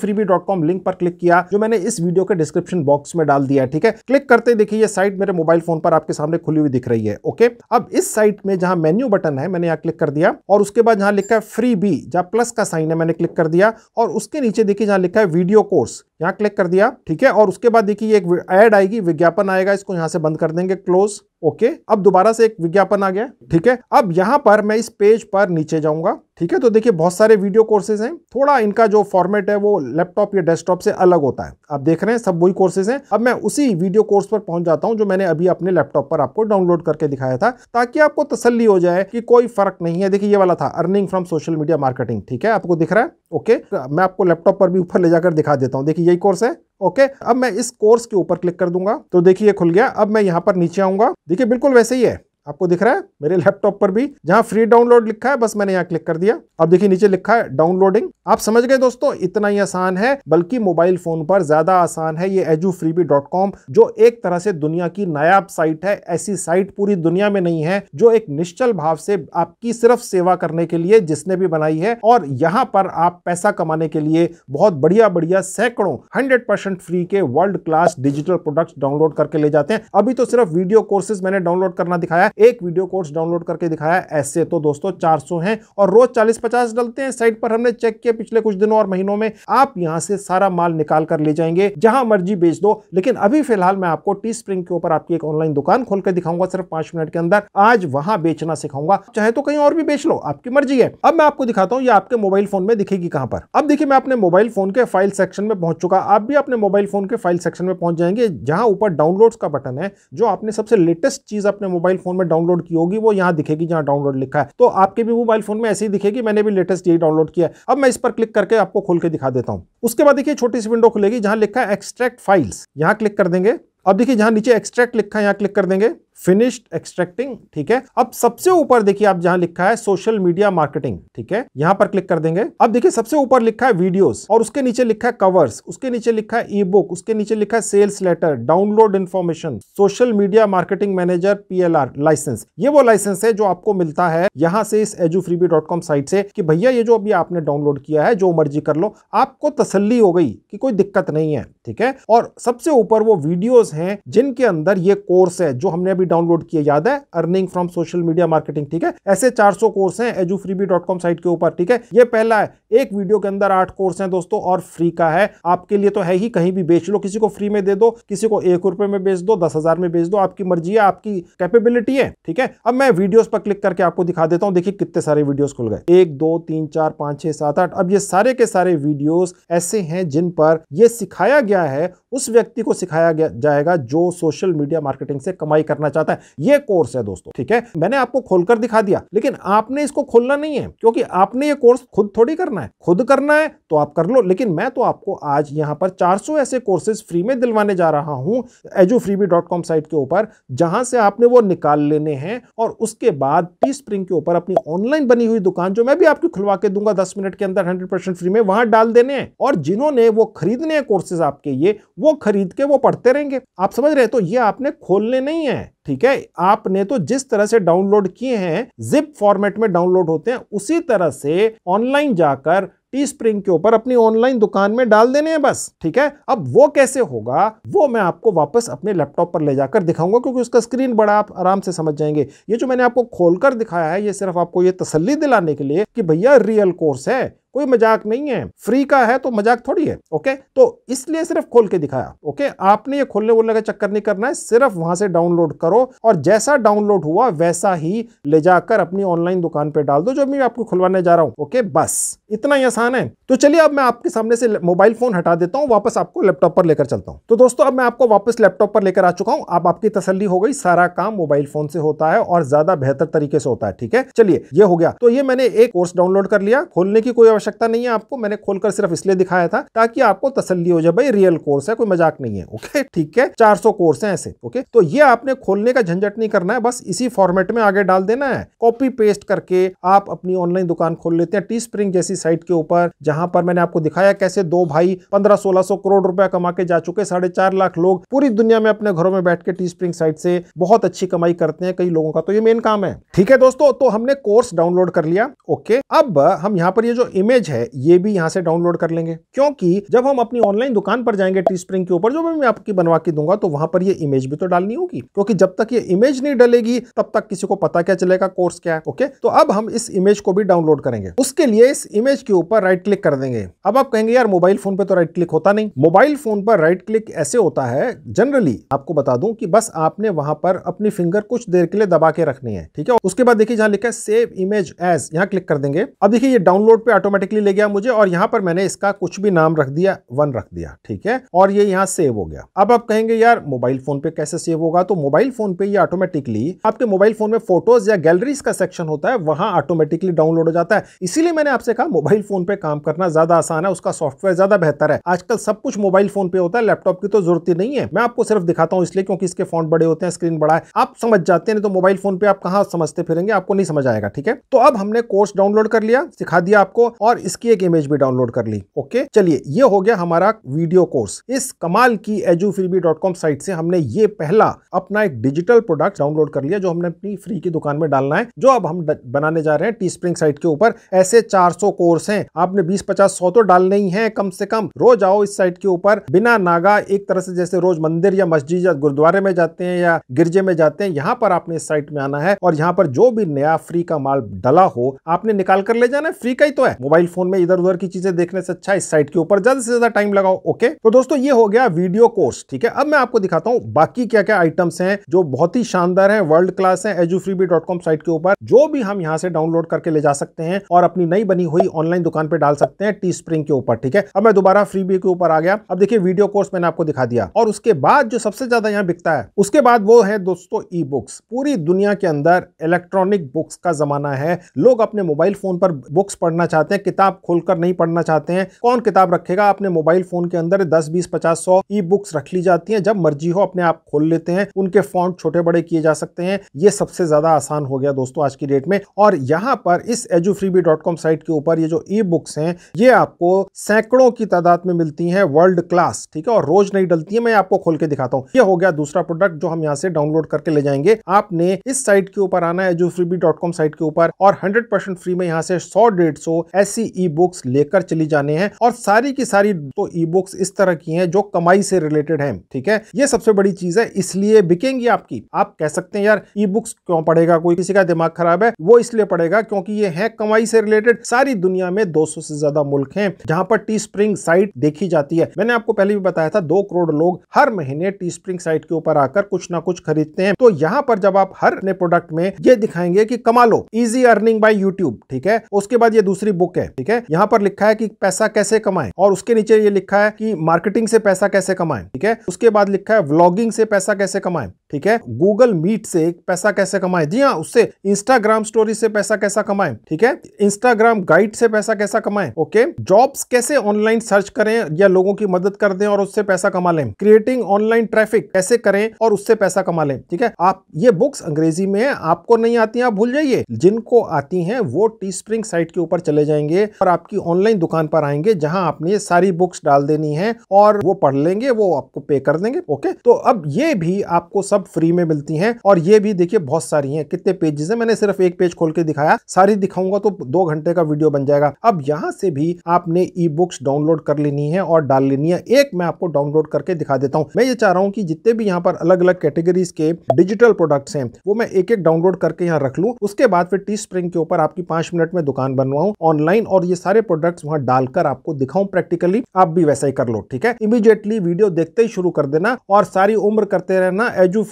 लिंक पर क्लिक किया किया जो मैंने इस वीडियो के डिस्क्रिप्शन बॉक्स में डाल दिया ठीक है क्लिक करते देखिए ये साइट मेरे मोबाइल फोन पर आपके सामने खुली हुई दिख रही है ओके अब इस साइट में जहां मेन्यू बटन है मैंने यहाँ क्लिक कर दिया और उसके बाद जहां लिखा है फ्री बी जहां प्लस का साइन है मैंने क्लिक कर दिया और उसके नीचे देखिए जहां लिखा है वीडियो कोर्स यहाँ क्लिक कर दिया ठीक है और उसके बाद देखिए एक एड आएगी विज्ञापन आएगा इसको यहाँ से बंद कर देंगे क्लोज ओके अब दोबारा से एक विज्ञापन आ गया ठीक है अब यहाँ पर मैं इस पेज पर नीचे जाऊंगा ठीक है तो देखिए बहुत सारे वीडियो कोर्सेज हैं थोड़ा इनका जो फॉर्मेट है वो लैपटॉप या डेस्कटॉप से अलग होता है आप देख रहे हैं सब वही कोर्सेज हैं अब मैं उसी वीडियो कोर्स पर पहुंच जाता हूं जो मैंने अभी अपने लैपटॉप पर आपको डाउनलोड करके दिखाया था ताकि आपको तसली हो जाए कि कोई फर्क नहीं है देखिए ये वाला था earning from social media marketing ठीक है आपको दिख रहा है ओके तो मैं आपको लैपटॉप पर भी ऊपर ले जाकर दिखा देता हूँ देखिए यही कोर्स है ओके अब मैं इस कोर्स के ऊपर क्लिक कर दूंगा तो देखिए खुल गया अब मैं यहाँ पर नीचे आऊंगा देखिए बिल्कुल वैसे ही है आपको दिख रहा है मेरे लैपटॉप पर भी जहां फ्री डाउनलोड लिखा है बस मैंने यहाँ क्लिक कर दिया अब देखिए नीचे लिखा है डाउनलोडिंग आप समझ गए दोस्तों इतना ही आसान है बल्कि मोबाइल फोन पर ज्यादा आसान है ये एजू जो एक तरह से दुनिया की नायाब साइट है ऐसी साइट पूरी दुनिया में नहीं है जो एक निश्चल भाव से आपकी सिर्फ सेवा करने के लिए जिसने भी बनाई है और यहाँ पर आप पैसा कमाने के लिए बहुत बढ़िया बढ़िया सैकड़ों हंड्रेड परसेंट फ्री के world class digital products download करके ले जाते हैं अभी तो सिर्फ वीडियो कोर्सेज मैंने डाउनलोड करना दिखाया एक वीडियो कोर्स डाउनलोड करके दिखाया ऐसे तो दोस्तों चार है और रोज चालीस पचास डलते हैं साइट पर हमने चेक किया पिछले कुछ दिनों और महीनों में आप यहाँ से सारा माल निकाल कर ले जाएंगे जहां मर्जी बेच दो लेकिन अभी फिलहाल मैं आपको टी स्प्रिंग के ऊपर आपकी एक ऑनलाइन दुकान खोलकर दिखाऊंगा सिर्फ पांच मिनट के अंदर आज वहां बेचना सिखाऊंगा चाहे तो कहीं और भी बेच लो आपकी मर्जी है अब मैं आपको दिखाता हूँ ये आपके मोबाइल फोन में दिखेगी कहां पर अब देखिए मैं अपने मोबाइल फोन के फाइल सेक्शन में पहुंच चुका आप भी अपने मोबाइल फोन के फाइल सेक्शन में पहुंच जाएंगे जहां ऊपर डाउनलोड का बटन है जो आपने सबसे लेटेस्ट चीज अपने मोबाइल फोन में में डाउनलोड की होगी वो यहाँ दिखेगी जहाँ डाउनलोड लिखा है तो आपके भी मोबाइल फोन में ऐसे ही दिखेगी मैंने भी लेटेस्ट यही डाउनलोड किया अब मैं इस पर क्लिक करके आपको खोल के दिखा देता हूँ उसके बाद देखिए छोटी सी विंडो खुलेगी जहाँ लिखा है एक्सट्रैक्ट फाइल्स यहाँ क्लिक कर देंगे अब देखिए जहाँ नीचे एक्सट्रैक्ट लिखा है यहाँ क्लिक कर देंगे फिनिश्ड एक्सट्रैक्टिंग ठीक है अब सबसे ऊपर देखिए आप जहां लिखा है सोशल मीडिया मार्केटिंग ठीक है यहां पर क्लिक कर देंगे अब देखिए सबसे ऊपर लिखा है वीडियोस और उसके नीचे लिखा है कवर्स उसके नीचे लिखा है ई बुक उसके नीचे लिखा है sales letter download information social media marketing manager PLR license ये वो लाइसेंस है जो आपको मिलता है यहां से इस एजूफ्रीबी साइट से कि भैया ये जो अभी आपने डाउनलोड किया है जो मर्जी कर लो आपको तसली हो गई कि कोई दिक्कत नहीं है ठीक है और सबसे ऊपर वो वीडियोज हैं जिनके अंदर ये कोर्स है जो हमने अभी भी डाउनलोड किए याद है earning from social media marketing ठीक है ऐसे 400 कोर्स हैं एजूफ्रीबी साइट के ऊपर ठीक है ये पहला है एक वीडियो के अंदर आठ कोर्स हैं दोस्तों और फ्री का है आपके लिए तो है ही कहीं भी बेच लो किसी को फ्री में दे दो किसी को एक रुपए में बेच दो दस हजार में बेच दो आपकी मर्जी है आपकी कैपेबिलिटी है ठीक है अब मैं वीडियोज पर क्लिक करके आपको दिखा देता हूँ देखिए कितने सारे वीडियो खुल गए एक दो तीन चार पांच छह सात आठ अब ये सारे के सारे वीडियोज ऐसे हैं जिन पर यह सिखाया गया है उस व्यक्ति को सिखाया जाएगा जो सोशल मीडिया मार्केटिंग से कमाई करना चाहता है ये कोर्स है दोस्तों ठीक है मैंने आपको खोलकर दिखा दिया लेकिन आपने इसको खोलना नहीं है क्योंकि आपने ये कोर्स खुद थोड़ी करना है खुद करना है तो आप कर लो लेकिन मैं तो आपको आज यहाँ पर 400 ऐसे कोर्सेज फ्री में दिलवाने जा रहा हूँ एजू साइट के ऊपर जहां से आपने वो निकाल लेने हैं और उसके बाद टी स्प्रिंग के ऊपर अपनी ऑनलाइन बनी हुई दुकान जो मैं भी आपको खुलवा के दूंगा दस मिनट के अंदर हंड्रेड फ्री में वहां डाल देने हैं और जिन्होंने वो खरीदने कोर्सेज आपके ये वो खरीद के वो पढ़ते रहेंगे आप समझ रहे तो ये आपने खोलने नहीं है ठीक है आपने तो जिस तरह से डाउनलोड किए हैं जिप फॉर्मेट में डाउनलोड होते हैं उसी तरह से ऑनलाइन जाकर टी स्प्रिंग के ऊपर अपनी ऑनलाइन दुकान में डाल देने हैं बस ठीक है अब वो कैसे होगा वो मैं आपको वापस अपने लैपटॉप पर ले जाकर दिखाऊंगा क्योंकि उसका स्क्रीन बड़ा आप आराम से समझ जाएंगे ये जो मैंने आपको खोलकर दिखाया है ये सिर्फ आपको ये तसल्ली दिलाने के लिए कि भैया रियल कोर्स है कोई मजाक नहीं है फ्री का है तो मजाक थोड़ी है ओके तो इसलिए सिर्फ खोल के दिखाया ओके आपने ये खोलने वोलने का चक्कर नहीं करना है सिर्फ वहां से डाउनलोड करो और जैसा डाउनलोड हुआ वैसा ही ले जाकर अपनी ऑनलाइन दुकान पर डाल दो जो मैं आपको खुलवाने जा रहा हूं ओके बस इतना ही आसान है तो चलिए अब मैं आपके सामने से मोबाइल फोन हटा देता हूँ वापस आपको लैपटॉप पर लेकर चलता हूँ तो दोस्तों अब मैं आपको वापस लैपटॉप पर लेकर आ चुका हूँ अब आपकी तसली हो गई सारा काम मोबाइल फोन से होता है और ज्यादा बेहतर तरीके से होता है ठीक है चलिए ये हो गया तो ये मैंने एक कोर्स डाउनलोड कर लिया खोलने की कोई आवश्यकता नहीं है आपको मैंने खोलकर सिर्फ इसलिए दिखाया था ताकि आपको तसल्ली हो जाए भाई रियल कोर्स है कोई मजाक नहीं है ओके ठीक है 400 कोर्स है ऐसे ओके तो ये आपने खोलने का झंझट नहीं करना है बस इसी फॉर्मेट में आगे डाल देना है कॉपी पेस्ट करके आप अपनी ऑनलाइन दुकान खोल लेते हैं टी स्प्रिंग जैसी साइट के ऊपर जहां पर मैंने आपको दिखाया कैसे दो भाई पंद्रह सोलह सो करोड़ रुपया कमा के जा चुके साढ़े चार लाख लोग पूरी दुनिया में अपने घरों में बैठ के टी स्प्रिंग साइट से बहुत अच्छी कमाई करते हैं कई लोगों का तो ये मेन काम है ठीक है दोस्तों तो हमने कोर्स डाउनलोड कर लिया ओके अब हम यहाँ पर ये जो इमेज इमेज है ये भी यहाँ से डाउनलोड कर लेंगे क्योंकि जब हम अपनी ऑनलाइन दुकान पर जाएंगे टी स्प्रिंग के ऊपर जो भी मैं आपकी बनवा के दूंगा तो वहां पर ये इमेज भी तो डालनी होगी क्योंकि जब तक ये इमेज नहीं डलेगी तब तक किसी को पता क्या चलेगा कोर्स क्या है ओके तो अब हम इस इमेज को भी डाउनलोड करेंगे उसके लिए इस इमेज के ऊपर राइट क्लिक कर देंगे अब आप कहेंगे यार मोबाइल फोन पर तो राइट क्लिक होता नहीं मोबाइल फोन पर राइट क्लिक ऐसे होता है जनरली आपको बता दूं कि बस आपने वहां पर अपनी फिंगर कुछ देर के लिए दबा के रखनी है ठीक है उसके बाद देखिए जहां लिखा है सेव इमेज एज यहाँ क्लिक कर देंगे अब देखिए ये डाउनलोड पे ऑटोमेटिक ऑटोमेटिकली ले गया मुझे और यहाँ पर मैंने इसका कुछ भी नाम रख दिया वन रख दिया ठीक है और ये यहाँ सेव हो गया अब आप कहेंगे यार मोबाइल फोन पे कैसे सेव होगा तो मोबाइल फोन पे ये ऑटोमेटिकली आपके मोबाइल फोन में फोटोज या गैलरीज का सेक्शन होता है वहां ऑटोमेटिकली डाउनलोड हो जाता है इसीलिए मैंने आपसे कहा मोबाइल फोन पे काम करना ज्यादा आसान है उसका सॉफ्टवेयर ज्यादा बेहतर है आजकल सब कुछ मोबाइल फोन पे होता है लैपटॉप की तो जरूरत ही नहीं है मैं आपको सिर्फ दिखाता हूँ इसलिए क्योंकि इसके फोन बड़े होते हैं स्क्रीन बड़ा है आप समझ जाते हैं तो मोबाइल फोन पे आप कहा समझते फिरेंगे आपको नहीं समझ आएगा ठीक है तो अब हमने कोर्स डाउनलोड कर लिया सिखा दिया आपको और और इसकी एक इमेज भी डाउनलोड कर ली ओके चलिए ये हो गया हमारा वीडियो कोर्स इस कमाल की एजूफ्रीबी.com साइट से हमने ये पहला अपना एक डिजिटल प्रोडक्ट डाउनलोड कर लिया जो हमने अपनी फ्री की दुकान में डालना है जो अब हम बनाने जा रहे हैं टी स्प्रिंग साइट के ऊपर ऐसे 400 कोर्स हैं आपने 20 पचास सौ तो डालने ही हैं कम से कम रोज आओ इस साइट के ऊपर बिना नागा एक तरह से जैसे रोज मंदिर या मस्जिद या गुरुद्वारे में जाते हैं या गिरजे में जाते हैं यहाँ पर आपने इस साइट में आना है और यहाँ पर जो भी नया फ्री का माल डला हो आपने निकाल कर ले जाना है फ्री का ही तो है मोबाइल मोबाइल फोन में इधर उधर की चीजें देखने से अच्छा इस साइट के ऊपर ज्यादा से ज्यादा टाइम लगाओ ओके तो दोस्तों ये हो गया वीडियो कोर्स ठीक है अब मैं आपको दिखाता हूँ बाकी क्या क्या आइटम्स हैं जो बहुत ही शानदार है वर्ल्ड क्लास है एजूफ्रीबी साइट के ऊपर जो भी हम यहाँ से डाउनलोड करके ले जा सकते हैं और अपनी नई बनी हुई ऑनलाइन दुकान पर डाल सकते हैं टी स्प्रिंग के ऊपर ठीक है अब मैं दोबारा फ्रीबी के ऊपर आ गया अब देखिए वीडियो कोर्स मैंने आपको दिखा दिया और उसके बाद जो सबसे ज्यादा यहाँ बिकता है उसके बाद वो है दोस्तों ई बुक्स पूरी दुनिया के अंदर इलेक्ट्रॉनिक बुक्स का जमाना है लोग अपने मोबाइल फोन पर बुक्स पढ़ना चाहते हैं किताब खोलकर नहीं पढ़ना चाहते हैं कौन किताब रखेगा अपने मोबाइल फोन के अंदर दस बीस पचास सौ ई बुक्स रख ली जाती हैं जब मर्जी हो अपने आप खोल लेते हैं उनके फॉन्ट छोटे बड़े किए जा सकते हैं ये सबसे ज्यादा आसान हो गया दोस्तों आज की डेट में और यहाँ पर इस एजुफ्रीबी साइट के ऊपर ये जो ई बुक्स हैं ये आपको सैकड़ों की तादाद में मिलती हैं वर्ल्ड क्लास ठीक है और रोज नहीं डलती है मैं आपको खोल के दिखाता हूँ ये हो गया दूसरा प्रोडक्ट जो हम यहाँ से डाउनलोड करके ले जाएंगे आपने इस साइट के ऊपर आना है एजुफ्रीबी साइट के ऊपर और हंड्रेड फ्री में यहाँ से सौ डेढ़ सौ अस्सी ई बुक्स लेकर चली जाने हैं और सारी की सारी तो ई बुक्स इस तरह की हैं जो कमाई से रिलेटेड हैं ठीक है ये सबसे बड़ी चीज है इसलिए बिकेंगी आपकी आप कह सकते हैं यार ई बुक्स क्यों पढ़ेगा कोई किसी का दिमाग खराब है वो इसलिए पढ़ेगा क्योंकि ये है कमाई से रिलेटेड सारी दुनिया में दो से ज्यादा मुल्क है जहां पर टी स्प्रिंग साइट देखी जाती है मैंने आपको पहले भी बताया था दो करोड़ लोग हर महीने टी स्प्रिंग साइट के ऊपर आकर कुछ ना कुछ खरीदते हैं तो यहाँ पर जब आप हर अपने प्रोडक्ट में ये दिखाएंगे कि कमा लो इजी अर्निंग बाय यूट्यूब ठीक है उसके बाद ये दूसरी बुक है है ठीक है यहाँ पर लिखा है कि पैसा कैसे कमाएं और उसके नीचे ये लिखा है कि मार्केटिंग से पैसा कैसे कमाएं ठीक है उसके बाद लिखा है व्लॉगिंग से पैसा कैसे कमाएं ठीक है गूगल मीट से पैसा कैसे कमाएं जी हाँ उससे इंस्टाग्राम स्टोरी से पैसा कैसा कमाएं ठीक है इंस्टाग्राम गाइड से पैसा कैसा कमाएं ओके जॉब्स कैसे ऑनलाइन सर्च करें या लोगों की मदद कर दें और उससे पैसा कमा लें क्रिएटिंग ऑनलाइन ट्रैफिक कैसे करें और उससे पैसा कमा लें ठीक है आप ये बुक्स अंग्रेजी में है आपको नहीं आती आप भूल जाइए जिनको आती हैं वो टी स्प्रिंग साइट के ऊपर चले जाएंगे करेंगे और आपकी ऑनलाइन दुकान पर आएंगे जहां आपने ये सारी बुक्स डाल देनी है और वो पढ़ लेंगे वो आपको पे कर देंगे ओके तो अब ये भी आपको सब फ्री में मिलती है और ये भी देखिए बहुत सारी है कितने पेजेस है मैंने सिर्फ एक पेज खोल के दिखाया सारी दिखाऊंगा तो दो घंटे का वीडियो बन जाएगा अब यहाँ से भी आपने ई बुक्स डाउनलोड कर लेनी है और डाल लेनी है एक मैं आपको डाउनलोड करके दिखा देता हूँ मैं ये चाह रहा हूँ कि जितने भी यहाँ पर अलग अलग कैटेगरीज के डिजिटल प्रोडक्ट्स हैं वो मैं एक एक डाउनलोड करके यहाँ रख लूँ उसके बाद फिर टी स्प्रिंग के ऊपर आपकी पांच मिनट में दुकान बनवाऊँ ऑनलाइन डिज़ाइन और ये सारे प्रोडक्ट्स वहाँ डालकर आपको दिखाऊं प्रैक्टिकली आप भी वैसा ही कर लो ठीक है इमीडिएटली वीडियो देखते ही शुरू कर देना और सारी उम्र करते रहना एजू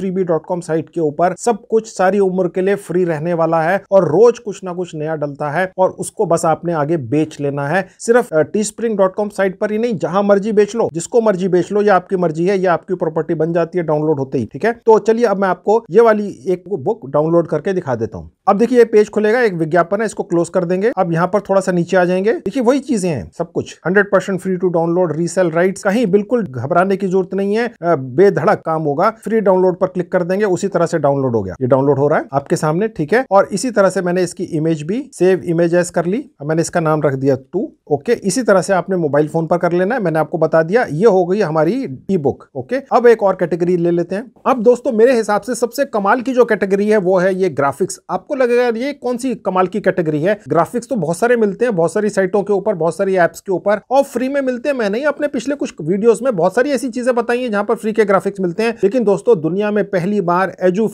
साइट के ऊपर सब कुछ सारी उम्र के लिए फ्री रहने वाला है और रोज कुछ ना कुछ नया डलता है और उसको बस आपने आगे बेच लेना है सिर्फ टी साइट पर ही नहीं जहां मर्जी बेच लो जिसको मर्जी बेच लो या आपकी मर्जी है या आपकी प्रॉपर्टी बन जाती है डाउनलोड होते ही ठीक है तो चलिए अब मैं आपको ये वाली एक बुक डाउनलोड करके दिखा देता हूँ अब देखिए ये पेज खुलेगा एक विज्ञापन है इसको क्लोज कर देंगे अब यहाँ पर थोड़ा सा नीचे आ जाएंगे देखिए वही चीजें हैं सब कुछ 100 percent free to download resell right कहीं बिल्कुल घबराने की जरूरत नहीं है बेधड़क काम होगा फ्री डाउनलोड पर क्लिक कर देंगे उसी तरह से डाउनलोड हो गया ये डाउनलोड हो रहा है आपके सामने ठीक है और इसी तरह से मैंने इसकी इमेज भी सेव इमेज एस कर ली मैंने इसका नाम रख दिया टू ओके इसी तरह से आपने मोबाइल फोन पर कर लेना है मैंने आपको बता दिया ये हो गई हमारी ई बुक ओके अब एक और कैटेगरी ले लेते हैं अब दोस्तों मेरे हिसाब से सबसे कमाल की जो कैटेगरी है वो है ये ग्राफिक्स आपको लगेगा ये कौन सी कमाल की कैटेगरी है ग्राफिक्स तो बहुत सारे मिलते हैं बहुत सारी साइटों के ऊपर बहुत सारी एप्स के ऊपर और फ्री में मिलते हैं मैंने अपने पिछले कुछ वीडियोस में बहुत सारी ऐसी चीजें बताई हैं जहां पर फ्री के ग्राफिक्स मिलते हैं लेकिन दोस्तों दुनिया में पहली बार एजू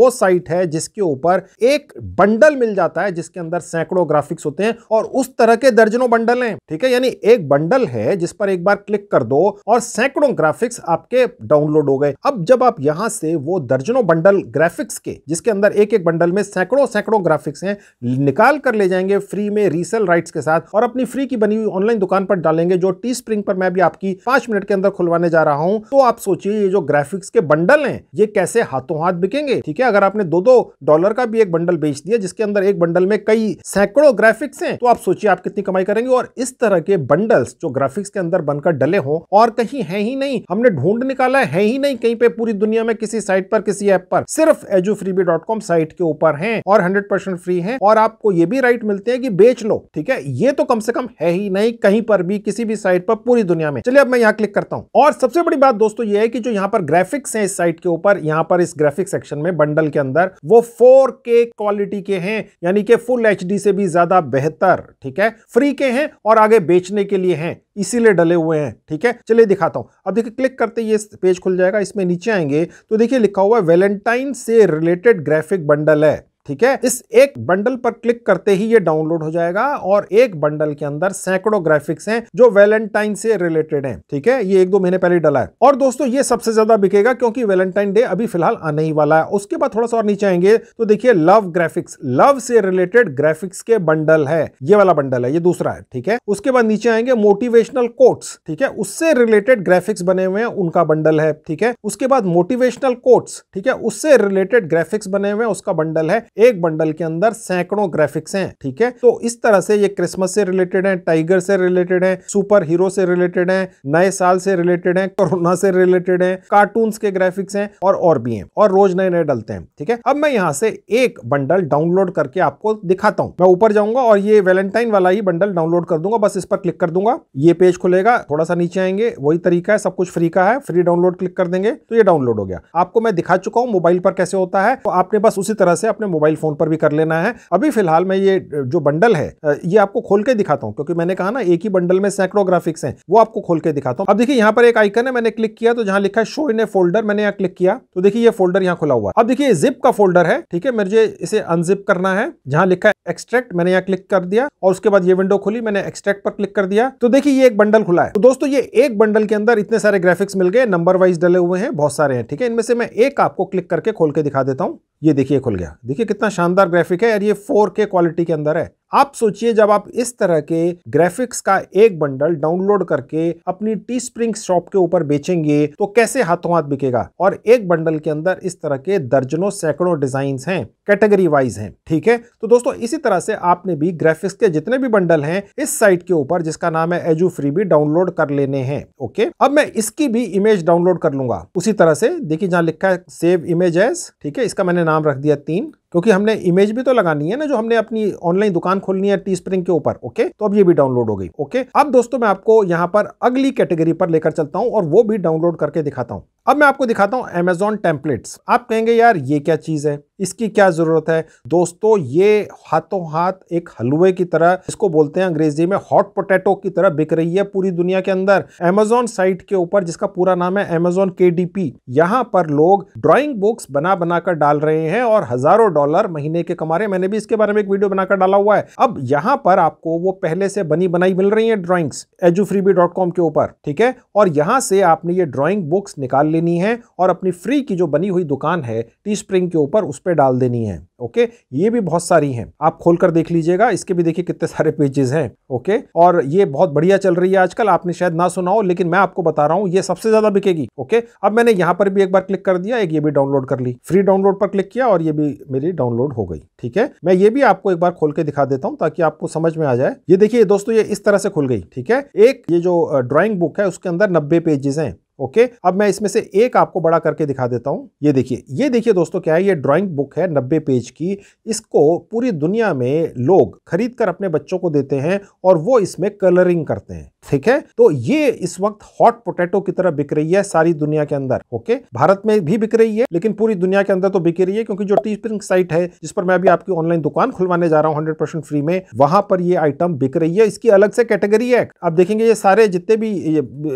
वो साइट है जिसके ऊपर एक बंडल मिल जाता है जिसके अंदर सैकड़ों ग्राफिक्स होते हैं और उस तरह के दर्जनों बंडल है ठीक है यानी एक बंडल है जिस पर एक बार क्लिक कर दो और सैकड़ों ग्राफिक्स आपके डाउनलोड हो गए अब जब आप यहां से वो दर्जनों बंडल ग्राफिक्स के जिसके अंदर एक एक बंडल मॉडल में सैकड़ों सैकड़ों ग्राफिक्स हैं निकाल कर ले जाएंगे फ्री में रीसेल राइट्स के साथ और अपनी फ्री की बनी हुई ऑनलाइन दुकान पर डालेंगे जो टी स्प्रिंग पर मैं भी आपकी पांच मिनट के अंदर खुलवाने जा रहा हूं तो आप सोचिए ये जो ग्राफिक्स के बंडल हैं ये कैसे हाथों हाथ बिकेंगे ठीक है अगर आपने दो दो डॉलर का भी एक बंडल बेच दिया जिसके अंदर एक बंडल में कई सैकड़ों ग्राफिक्स हैं तो आप सोचिए आप कितनी कमाई करेंगे और इस तरह के बंडल्स जो ग्राफिक्स के अंदर बनकर डले हों और कहीं है ही नहीं हमने ढूंढ निकाला है ही नहीं कहीं पे पूरी दुनिया में किसी साइट पर किसी ऐप पर सिर्फ एजूफ्रीबी साइट के ऊपर हैं और 100% फ्री हैं और आपको ये भी राइट मिलते हैं कि बेच लो ठीक है ये तो कम से कम है ही नहीं कहीं पर भी किसी भी साइट पर पूरी दुनिया में चलिए अब मैं यहाँ क्लिक करता हूँ और सबसे बड़ी बात दोस्तों ये है कि जो यहाँ पर ग्राफिक्स है इस साइट के ऊपर यहाँ पर इस ग्राफिक सेक्शन में बंडल के अंदर वो फोर क्वालिटी के हैं यानी कि फुल एच से भी ज्यादा बेहतर ठीक है फ्री के हैं और आगे बेचने के लिए हैं इसीलिए डले हुए हैं ठीक है चलिए दिखाता हूं अब देखिए क्लिक करते ये पेज खुल जाएगा इसमें नीचे आएंगे तो देखिए लिखा हुआ है वेलेंटाइन से रिलेटेड ग्राफिक बंडल है ठीक है इस एक बंडल पर क्लिक करते ही ये डाउनलोड हो जाएगा और एक बंडल के अंदर सैकड़ों ग्राफिक्स हैं जो वैलेंटाइन से रिलेटेड हैं ठीक है ये एक दो महीने पहले डला है और दोस्तों ये सबसे ज्यादा बिकेगा क्योंकि वैलेंटाइन डे अभी फिलहाल आने ही वाला है उसके बाद थोड़ा सा और नीचे आएंगे तो देखिए लव ग्राफिक्स लव से रिलेटेड ग्राफिक्स के बंडल है ये वाला बंडल है ये दूसरा है ठीक है उसके बाद नीचे आएंगे मोटिवेशनल कोट्स ठीक है उससे रिलेटेड ग्राफिक्स बने हुए हैं उनका बंडल है ठीक है उसके बाद मोटिवेशनल कोट्स ठीक है उससे रिलेटेड ग्राफिक्स बने हुए हैं उसका बंडल है एक बंडल के अंदर सैकड़ों ग्राफिक्स हैं ठीक है तो इस तरह से ये क्रिसमस से रिलेटेड है टाइगर से रिलेटेड है सुपर हीरो से रिलेटेड है नए साल से रिलेटेड है कोरोना से रिलेटेड हैं कार्टून के ग्राफिक्स हैं और और भी हैं और रोज नए नए डलते हैं ठीक है अब मैं यहाँ से एक बंडल डाउनलोड करके आपको दिखाता हूँ मैं ऊपर जाऊंगा और ये वैलेंटाइन वाला ही बंडल डाउनलोड कर दूंगा बस इस पर क्लिक कर दूंगा ये पेज खुलेगा थोड़ा सा नीचे आएंगे वही तरीका है सब कुछ फ्री का है फ्री डाउनलोड क्लिक कर देंगे तो ये डाउनलोड हो गया आपको मैं दिखा चुका हूँ मोबाइल पर कैसे होता है तो आपने बस उसी तरह से अपने मोबाइल मोबाइल फ़ोन पर भी कर लेना है अभी फिलहाल मैं ये जो बंडल है ये आपको खोल के दिखाता हूँ क्योंकि मैंने कहा ना एक ही बंडल में सैकड़ों ग्राफिक्स हैं वो आपको खोल के दिखाता हूँ अब देखिए यहाँ पर एक आइकन है मैंने क्लिक किया तो जहाँ लिखा है शो इन ए फोल्डर मैंने यहाँ क्लिक किया तो देखिए ये फोल्डर यहाँ खुला हुआ अब देखिए जिप का फोल्डर है ठीक है मुझे इसे अनजिप करना है जहाँ लिखा है एक्सट्रैक्ट मैंने यहाँ क्लिक कर दिया और उसके बाद ये विंडो खुली मैंने एक्सट्रैक्ट पर क्लिक कर दिया तो देखिए ये एक बंडल खुला है तो दोस्तों ये एक बंडल के अंदर इतने सारे ग्राफिक्स मिल गए नंबर वाइज डले हुए हैं बहुत सारे हैं ठीक है इनमें से मैं एक आपको क्लिक करके खोल के दिखा देता हूँ ये देखिए खुल गया देखिए कितना शानदार ग्राफिक है यार ये 4K क्वालिटी के अंदर है आप सोचिए जब आप इस तरह के ग्राफिक्स का एक बंडल डाउनलोड करके अपनी टी स्प्रिंग शॉप के ऊपर बेचेंगे तो कैसे हाथों हाथ बिकेगा और एक बंडल के अंदर इस तरह के दर्जनों सैकड़ों डिजाइन हैं कैटेगरी वाइज हैं ठीक है तो दोस्तों इसी तरह से आपने भी ग्राफिक्स के जितने भी बंडल हैं इस साइट के ऊपर जिसका नाम है एजू फ्री भी डाउनलोड कर लेने हैं ओके अब मैं इसकी भी इमेज डाउनलोड कर लूंगा उसी तरह से देखिए जहां लिखा है सेव इमेज ठीक है इसका मैंने नाम रख दिया तीन क्योंकि हमने इमेज भी तो लगानी है ना जो हमने अपनी ऑनलाइन दुकान खोलनी है टी स्प्रिंग के ऊपर ओके तो अब ये भी डाउनलोड हो गई ओके अब दोस्तों मैं आपको यहाँ पर अगली कैटेगरी पर लेकर चलता हूँ और वो भी डाउनलोड करके दिखाता हूँ अब मैं आपको दिखाता हूँ अमेजोन टेम्पलेट्स आप कहेंगे यार ये क्या चीज़ है इसकी क्या ज़रूरत है दोस्तों ये हाथों हाथ एक हलवे की तरह इसको बोलते हैं अंग्रेजी में हॉट पोटैटो की तरह बिक रही है पूरी दुनिया के अंदर अमेजोन साइट के ऊपर जिसका पूरा नाम है अमेजोन के डी पी यहाँ पर लोग ड्राॅइंग बुक्स बना बनाकर डाल रहे हैं और हज़ारों डॉलर महीने के कमा रहे मैंने भी इसके बारे में एक वीडियो बनाकर डाला हुआ है अब यहाँ पर आपको वो पहले से बनी बनाई मिल रही है ड्राइंग्स एजू के ऊपर ठीक है और यहाँ से आपने ये ड्रॉइंग बुक्स निकाल लेनी है और अपनी फ्री की जो बनी हुई दुकान है टी स्प्रिंग के ऊपर उस पर डाल देनी है ओके ये भी बहुत सारी हैं आप खोल कर देख लीजिएगा इसके भी देखिए कितने सारे पेजेस हैं ओके और ये बहुत बढ़िया चल रही है आजकल आपने शायद ना सुना हो लेकिन मैं आपको बता रहा हूँ ये सबसे ज्यादा बिकेगी ओके अब मैंने यहाँ पर भी एक बार क्लिक कर दिया एक ये भी डाउनलोड कर ली फ्री डाउनलोड पर क्लिक किया और ये भी मेरी डाउनलोड हो गई ठीक है मैं ये भी आपको एक बार खोल के दिखा देता हूँ ताकि आपको समझ में आ जाए ये देखिए दोस्तों ये इस तरह से खुल गई ठीक है एक ये जो ड्राइंग बुक है उसके अंदर नब्बे पेजेस हैं ओके okay? अब मैं इसमें से एक आपको बड़ा करके दिखा देता हूँ ये देखिए ये देखिए दोस्तों क्या है ये ड्राइंग बुक है नब्बे पेज की इसको पूरी दुनिया में लोग खरीद कर अपने बच्चों को देते हैं और वो इसमें कलरिंग करते हैं ठीक है तो ये इस वक्त हॉट पोटैटो की तरह बिक रही है सारी दुनिया के अंदर ओके भारत में भी बिक रही है लेकिन पूरी दुनिया के अंदर तो बिक रही है क्योंकि जो टीपिंग साइट है जिस पर मैं अभी आपकी ऑनलाइन दुकान खुलवाने जा रहा हूँ हंड्रेड फ्री में वहां पर ये आइटम बिक रही है इसकी अलग से कैटेगरी है आप देखेंगे ये सारे जितने भी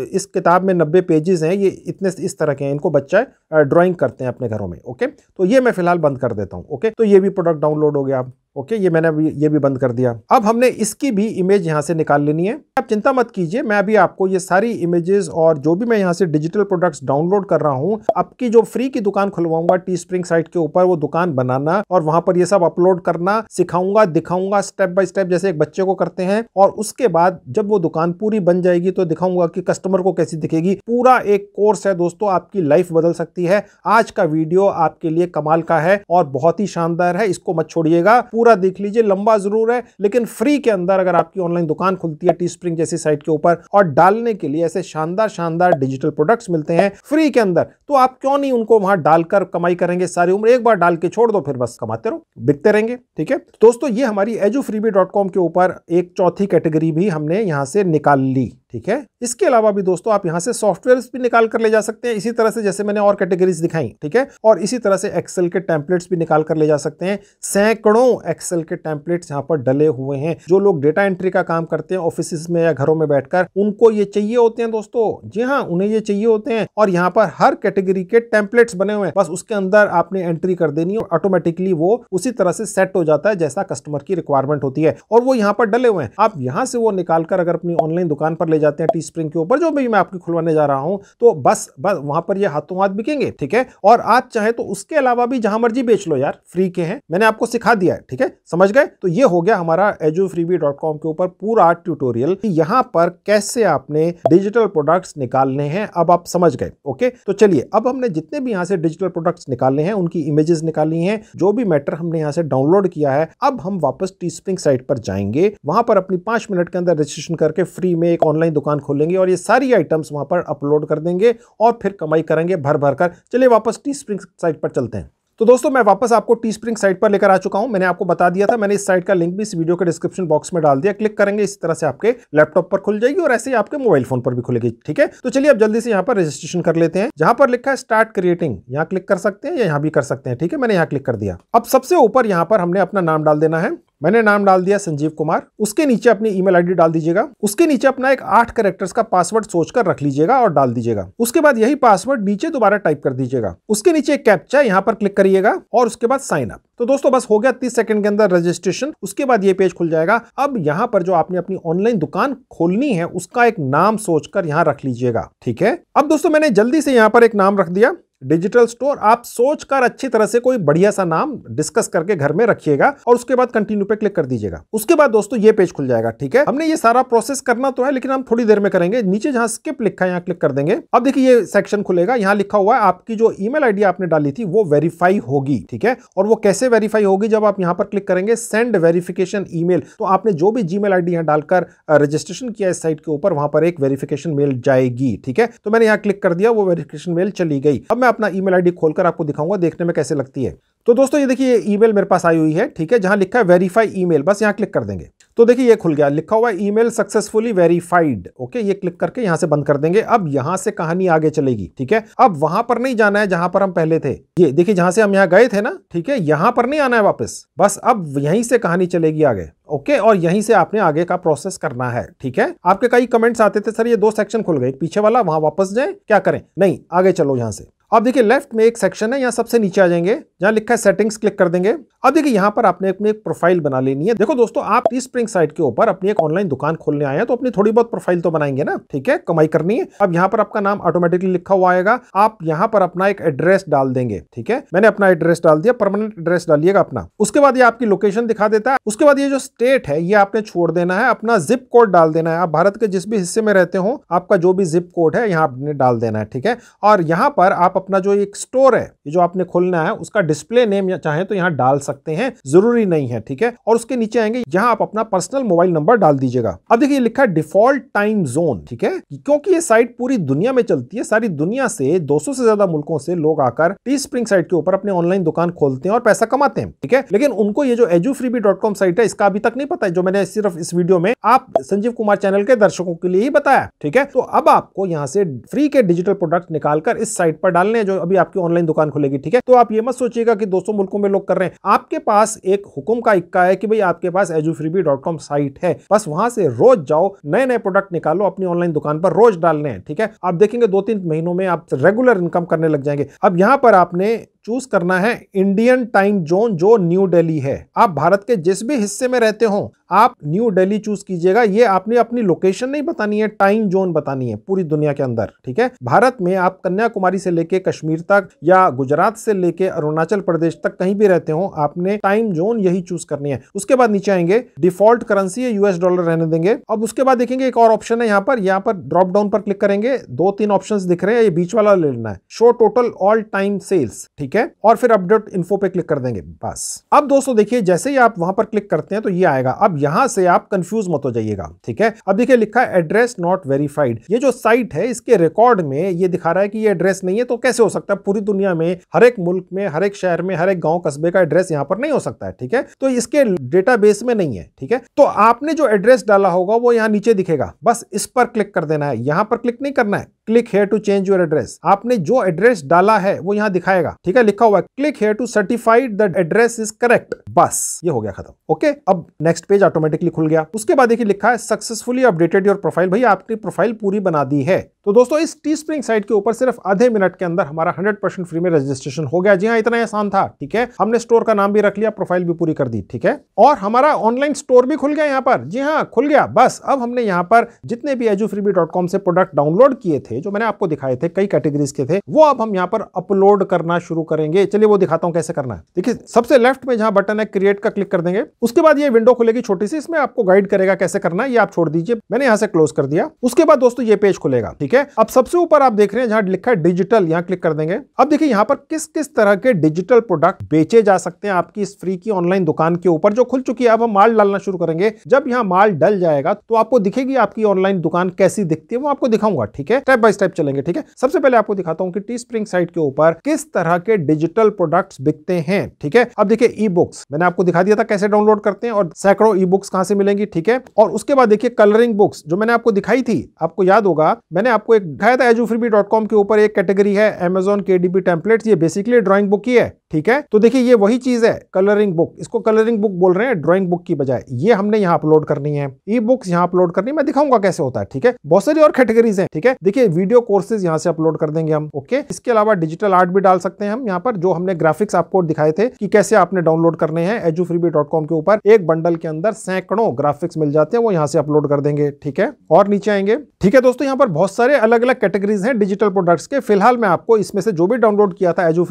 इस किताब में नब्बे पेजेस हैं ये इतने इस तरह के हैं इनको बच्चा ड्रॉइंग करते हैं अपने घरों में ओके तो ये मैं फिलहाल बंद कर देता हूँ ओके तो ये भी प्रोडक्ट डाउनलोड हो गया आप ओके ये मैंने भी ये भी बंद कर दिया अब हमने इसकी भी इमेज यहाँ से निकाल लेनी है आप चिंता मत कीजिए मैं अभी आपको ये सारी इमेजेस और जो भी मैं यहाँ से डिजिटल प्रोडक्ट्स डाउनलोड कर रहा हूँ आपकी जो फ्री की दुकान खुलवाऊंगा टी स्प्रिंग साइट के ऊपर वो दुकान बनाना और वहां पर ये सब अपलोड करना सिखाऊंगा दिखाऊंगा स्टेप बाय स्टेप जैसे एक बच्चे को करते हैं और उसके बाद जब वो दुकान पूरी बन जाएगी तो दिखाऊंगा कि कस्टमर को कैसी दिखेगी पूरा एक कोर्स है दोस्तों आपकी लाइफ बदल सकती है आज का वीडियो आपके लिए कमाल का है और बहुत ही शानदार है इसको मत छोड़िएगा पूरा देख लीजिए लंबा जरूर है लेकिन फ्री के अंदर अगर आपकी ऑनलाइन दुकान खुलती है टी स्प्रिंग जैसी साइट के ऊपर और डालने के लिए ऐसे शानदार शानदार डिजिटल प्रोडक्ट्स मिलते हैं फ्री के अंदर तो आप क्यों नहीं उनको वहां डालकर कमाई करेंगे सारी उम्र एक बार डाल के छोड़ दो फिर बस कमाते रहो बिकते रहेंगे ठीक है दोस्तों ये हमारी एजू के ऊपर एक चौथी कैटेगरी भी हमने यहां से निकाल ली ठीक है इसके अलावा भी दोस्तों आप यहाँ से सॉफ्टवेयर भी निकाल कर ले जा सकते हैं इसी तरह से जैसे मैंने और कैटेगरीज दिखाई ठीक है और इसी तरह से एक्सेल के टैंपलेट्स भी निकाल कर ले जा सकते हैं सैकड़ों एक्सेल के टैंपलेट्स यहाँ पर डले हुए हैं जो लोग डेटा एंट्री का काम करते हैं ऑफिस में या घरों में बैठकर उनको ये चाहिए होते हैं दोस्तों जी हाँ उन्हें ये चाहिए होते हैं और यहाँ पर हर कैटेगरी के टेम्पलेट्स बने हुए हैं बस उसके अंदर आपने एंट्री कर देनी है ऑटोमेटिकली वो उसी तरह से सेट हो जाता है जैसा कस्टमर की रिक्वायरमेंट होती है और वो यहाँ पर डले हुए हैं आप यहाँ से वो निकालकर अगर अपनी ऑनलाइन दुकान पर ले जाते हैं टी स्प्रिंग के ऊपर जो भी मैं आपको खुलवाने जा रहा हूं तो बस बस वहां पर ये हाथों हाथ बिकेंगे ठीक है और आप चाहे तो उसके अलावा भी जहां मर्जी बेच लो यार फ्री के हैं मैंने आपको सिखा दिया है ठीक है समझ गए तो ये हो गया हमारा एजो के ऊपर पूरा ट्यूटोरियल यहां पर कैसे आपने डिजिटल प्रोडक्ट्स निकालने हैं अब आप समझ गए ओके तो चलिए अब हमने जितने भी यहां से डिजिटल प्रोडक्ट्स निकालने हैं उनकी इमेजेस निकाली हैं जो भी मैटर हमने यहां से डाउनलोड किया है अब हम वापस टी स्प्रिंग साइट पर जाएंगे वहां पर अपनी पांच मिनट के अंदर रजिस्ट्रेशन करके फ्री में एक ऑनलाइन ऑनलाइन दुकान खोलेंगे और ये सारी आइटम्स वहाँ पर अपलोड कर देंगे और फिर कमाई करेंगे भर भर कर चलिए वापस टी स्प्रिंग साइट पर चलते हैं तो दोस्तों मैं वापस आपको टी स्प्रिंग साइट पर लेकर आ चुका हूं मैंने आपको बता दिया था मैंने इस साइट का लिंक भी इस वीडियो के डिस्क्रिप्शन बॉक्स में डाल दिया क्लिक करेंगे इस तरह से आपके लैपटॉप पर खुल जाएगी और ऐसे ही आपके मोबाइल फोन पर भी खुलेगी ठीक है तो चलिए अब जल्दी से यहाँ पर रजिस्ट्रेशन कर लेते हैं जहां पर लिखा है स्टार्ट क्रिएटिंग यहाँ क्लिक कर सकते हैं या यहाँ भी कर सकते हैं ठीक है मैंने यहाँ क्लिक कर दिया अब सबसे ऊपर यहाँ पर हमने अपना नाम डाल देना है मैंने नाम डाल दिया संजीव कुमार उसके नीचे अपनी ईमेल आईडी डाल दीजिएगा उसके नीचे अपना एक आठ करेक्टर्स का पासवर्ड सोचकर रख लीजिएगा और डाल दीजिएगा उसके बाद यही पासवर्ड नीचे दोबारा टाइप कर दीजिएगा उसके नीचे एक कैप्चा यहाँ पर क्लिक करिएगा और उसके बाद साइन अप तो दोस्तों बस हो गया तीस सेकंड के अंदर रजिस्ट्रेशन उसके बाद ये पेज खुल जाएगा अब यहाँ पर जो आपने अपनी ऑनलाइन दुकान खोलनी है उसका एक नाम सोचकर यहाँ रख लीजिएगा ठीक है अब दोस्तों मैंने जल्दी से यहाँ पर एक नाम रख दिया डिजिटल स्टोर आप सोच कर अच्छी तरह से कोई बढ़िया सा नाम डिस्कस करके घर में रखिएगा और उसके बाद कंटिन्यू पे क्लिक कर दीजिएगा उसके बाद दोस्तों ये पेज खुल जाएगा ठीक है हमने ये सारा प्रोसेस करना तो है लेकिन हम थोड़ी देर में करेंगे नीचे जहां स्किप लिखा है यहाँ क्लिक कर देंगे अब देखिए ये सेक्शन खुलेगा यहाँ लिखा हुआ है आपकी जो ई मेल आपने डाली थी वो वेरीफाई होगी ठीक है और वो कैसे वेरीफाई होगी जब आप यहाँ पर क्लिक करेंगे सेंड वेरिफिकेशन ई तो आपने जो भी जी मेल यहाँ डालकर रजिस्ट्रेशन किया इस साइट के ऊपर वहां पर एक वेरिफिकेशन मेल जाएगी ठीक है तो मैंने यहाँ क्लिक कर दिया वो वेरिफिकेशन मेल चली गई अब मैं अपना ईमेल आईडी खोलकर आपको दिखाऊंगा देखने में कैसे लगती है तो दोस्तों ये देखिए ईमेल मेरे पास आई हुई है ठीक है जहां लिखा है वेरीफाई ईमेल बस यहां क्लिक कर देंगे तो देखिए ये खुल गया लिखा हुआ ईमेल सक्सेसफुली वेरीफाइड ओके ये क्लिक करके यहां से बंद कर देंगे अब यहां से कहानी आगे चलेगी ठीक है अब वहां पर नहीं जाना है जहां पर हम पहले थे ये देखिए जहां से हम यहां गए थे ना ठीक है यहां पर नहीं आना है वापस बस अब यहीं से कहानी चलेगी आगे ओके और यहीं से आपने आगे का प्रोसेस करना है ठीक है आपके कई कमेंट्स आते थे सर ये दो सेक्शन खुल गए पीछे वाला वहां वापस जाए क्या करें नहीं आगे चलो यहां से अब देखिए लेफ्ट में एक सेक्शन है यहाँ सबसे नीचे आ जाएंगे जहाँ लिखा है सेटिंग्स क्लिक कर देंगे अब देखिए यहाँ पर आपने अपनी एक प्रोफाइल बना लेनी है देखो दोस्तों आप टी स्प्रिंग साइट के ऊपर अपनी एक ऑनलाइन दुकान खोलने आए हैं तो अपनी थोड़ी बहुत प्रोफाइल तो बनाएंगे ना ठीक है कमाई करनी है अब यहाँ पर आपका नाम ऑटोमेटिकली लिखा हुआ आएगा आप यहाँ पर अपना एक एड्रेस डाल देंगे ठीक है मैंने अपना एड्रेस डाल दिया परमानेंट एड्रेस डालिएगा अपना उसके बाद ये आपकी लोकेशन दिखा देता है उसके बाद ये जो स्टेट है ये आपने छोड़ देना है अपना जिप कोड डाल देना है आप भारत के जिस भी हिस्से में रहते हो आपका जो भी जिप कोड है यहाँ आपने डाल देना है ठीक है और यहाँ पर आप अपना जो एक स्टोर है ये जो आपने खोलना है उसका डिस्प्ले नेम चाहे तो यहाँ डाल सकते हैं जरूरी नहीं है ठीक है और उसके नीचे आएंगे यहाँ आप अपना पर्सनल मोबाइल नंबर डाल दीजिएगा अब देखिए लिखा डिफॉल्ट टाइम जोन ठीक है क्योंकि ये साइट पूरी दुनिया में चलती है सारी दुनिया से दो से ज्यादा मुल्कों से लोग आकर टी स्प्रिंग साइट के ऊपर अपने ऑनलाइन दुकान खोलते हैं और पैसा कमाते हैं ठीक है लेकिन उनको ये जो एजूफ्रीबी डॉट कॉम साइट है इसका अभी तक नहीं पता है जो मैंने सिर्फ इस वीडियो में आप संजीव कुमार चैनल के दर्शकों के लिए ही बताया ठीक है तो अब आपको यहाँ से फ्री के डिजिटल प्रोडक्ट निकालकर इस साइट पर डालना निकालने हैं जो अभी आपकी ऑनलाइन दुकान खुलेगी ठीक है तो आप ये मत सोचिएगा कि 200 मुल्कों में लोग कर रहे हैं आपके पास एक हुक्म का इक्का है कि भाई आपके पास एजूफ्रीबी साइट है बस वहां से रोज जाओ नए नए प्रोडक्ट निकालो अपनी ऑनलाइन दुकान पर रोज डालने हैं ठीक है आप देखेंगे दो तीन महीनों में आप रेगुलर इनकम करने लग जाएंगे अब यहां पर आपने चूज करना है इंडियन टाइम जोन जो न्यू दिल्ली है आप भारत के जिस भी हिस्से में रहते हो आप न्यू दिल्ली चूज कीजिएगा ये आपने अपनी लोकेशन नहीं बतानी है टाइम जोन बतानी है पूरी दुनिया के अंदर ठीक है भारत में आप कन्याकुमारी से लेके कश्मीर तक या गुजरात से लेके अरुणाचल प्रदेश तक कहीं भी रहते हो आपने टाइम जोन यही चूज करनी है उसके बाद नीचे आएंगे डिफॉल्ट करेंसी यूएस डॉलर रहने देंगे अब उसके बाद देखेंगे एक और ऑप्शन है यहाँ पर यहाँ पर ड्रॉप डाउन पर क्लिक करेंगे दो तीन ऑप्शन दिख रहे हैं ये बीच वाला लेना है show total all time sales ठीक ठीक है और फिर अपडेट इन्फो पे क्लिक कर देंगे बस अब दोस्तों देखिए जैसे ही आप वहां पर क्लिक करते हैं तो ये आएगा अब यहां से आप कंफ्यूज मत हो जाइएगा ठीक है अब देखिए लिखा है एड्रेस नॉट वेरीफाइड ये जो साइट है इसके रिकॉर्ड में ये दिखा रहा है कि ये एड्रेस नहीं है तो कैसे हो सकता है पूरी दुनिया में हर एक मुल्क में हर एक शहर में हर एक गांव कस्बे का एड्रेस यहाँ पर नहीं हो सकता है ठीक है तो इसके डेटाबेस में नहीं है ठीक है तो आपने जो एड्रेस डाला होगा वो यहाँ नीचे दिखेगा बस इस पर क्लिक कर देना है यहाँ पर क्लिक नहीं करना है click here to change your address आपने जो एड्रेस डाला है वो यहाँ दिखाएगा ठीक है सीधा लिखा हुआ है click here to certified the address is correct बस ये हो गया खत्म ओके अब नेक्स्ट पेज ऑटोमेटिकली खुल गया उसके बाद देखिए लिखा है सक्सेसफुली अपडेटेड योर प्रोफाइल भाई आपकी प्रोफाइल पूरी बना दी है तो दोस्तों इस टी स्प्रिंग साइट के ऊपर सिर्फ आधे मिनट के अंदर हमारा 100% परसेंट फ्री में रजिस्ट्रेशन हो गया जी हाँ इतना आसान था ठीक है हमने स्टोर का नाम भी रख लिया प्रोफाइल भी पूरी कर दी ठीक है और हमारा ऑनलाइन स्टोर भी खुल गया यहाँ पर जी हाँ खुल गया बस अब हमने यहाँ पर जितने भी एजूफ्रीबी से प्रोडक्ट डाउनलोड किए थे जो मैंने आपको दिखाए थे कई कैटेगरीज के थे वो अब हम यहाँ पर अपलोड करना शुरू करेंगे चलिए वो दिखाता हूँ कैसे करना है देखिए सबसे लेफ्ट में जहाँ बटन है क्रिएट का क्लिक कर देंगे उसके बाद ये विंडो खुलेगी छोटी सी इसमें आपको गाइड करेगा कैसे करना है ये आप छोड़ दीजिए मैंने यहाँ से क्लोज कर दिया उसके बाद दोस्तों ये पेज खुलेगा ठीक है अब सबसे ऊपर आप देख रहे हैं जहाँ लिखा है डिजिटल यहाँ क्लिक कर देंगे अब देखिए यहाँ पर किस किस तरह के डिजिटल प्रोडक्ट बेचे जा सकते हैं आपकी इस फ्री की ऑनलाइन दुकान के ऊपर जो खुल चुकी है अब हम माल डालना शुरू करेंगे जब यहाँ माल डल जाएगा तो आपको दिखेगी आपकी ऑनलाइन दुकान कैसी दिखती है वो आपको दिखाऊंगा ठीक है स्टेप बाय स्टेप चलेंगे ठीक है सबसे पहले आपको दिखाता हूँ कि टी स्प्रिंग साइट के ऊपर किस तरह के डिजिटल प्रोडक्ट्स बिकते हैं ठीक है अब देखिए ई बुक्स मैंने आपको दिखा दिया था कैसे डाउनलोड करते हैं और सैकड़ों ई बुक्स कहां से मिलेंगी ठीक है और उसके बाद देखिए कलरिंग बुक्स जो मैंने आपको दिखाई थी आपको याद होगा मैंने आपको एक दिखाया था एजूफ्रीबी के ऊपर एक कैटेगरी है एमेजोन के डीबी टेम्पलेट ये बेसिकली ड्रॉइंग बुक ही है ठीक है तो देखिए ये वही चीज है कलरिंग बुक इसको कलरिंग बुक बोल रहे हैं ड्राइंग बुक की बजाय ये हमने यहाँ अपलोड करनी है ई बुक्स यहाँ अपलोड करनी मैं दिखाऊंगा कैसे होता है ठीक है बहुत सारी और कैटेगरीज हैं ठीक है देखिए वीडियो कोर्सेज यहाँ से अपलोड कर देंगे हम ओके इसके अलावा डिजिटल आर्ट भी डाल सकते हैं हम यहाँ पर जो हमने ग्राफिक्स आपको दिखाए थे कि कैसे आपने डाउनलोड करने हैं एजू के ऊपर एक बंडल के अंदर सैकड़ों ग्राफिक्स मिल जाते हैं वो यहाँ से अपलोड कर देंगे ठीक है और नीचे आएंगे ठीक है दोस्तों यहाँ पर बहुत सारे अलग अलग कैटेगरीज हैं डिजिटल प्रोडक्ट्स के फिलहाल मैं आपको इसमें से जो भी डाउनलोड किया था एजू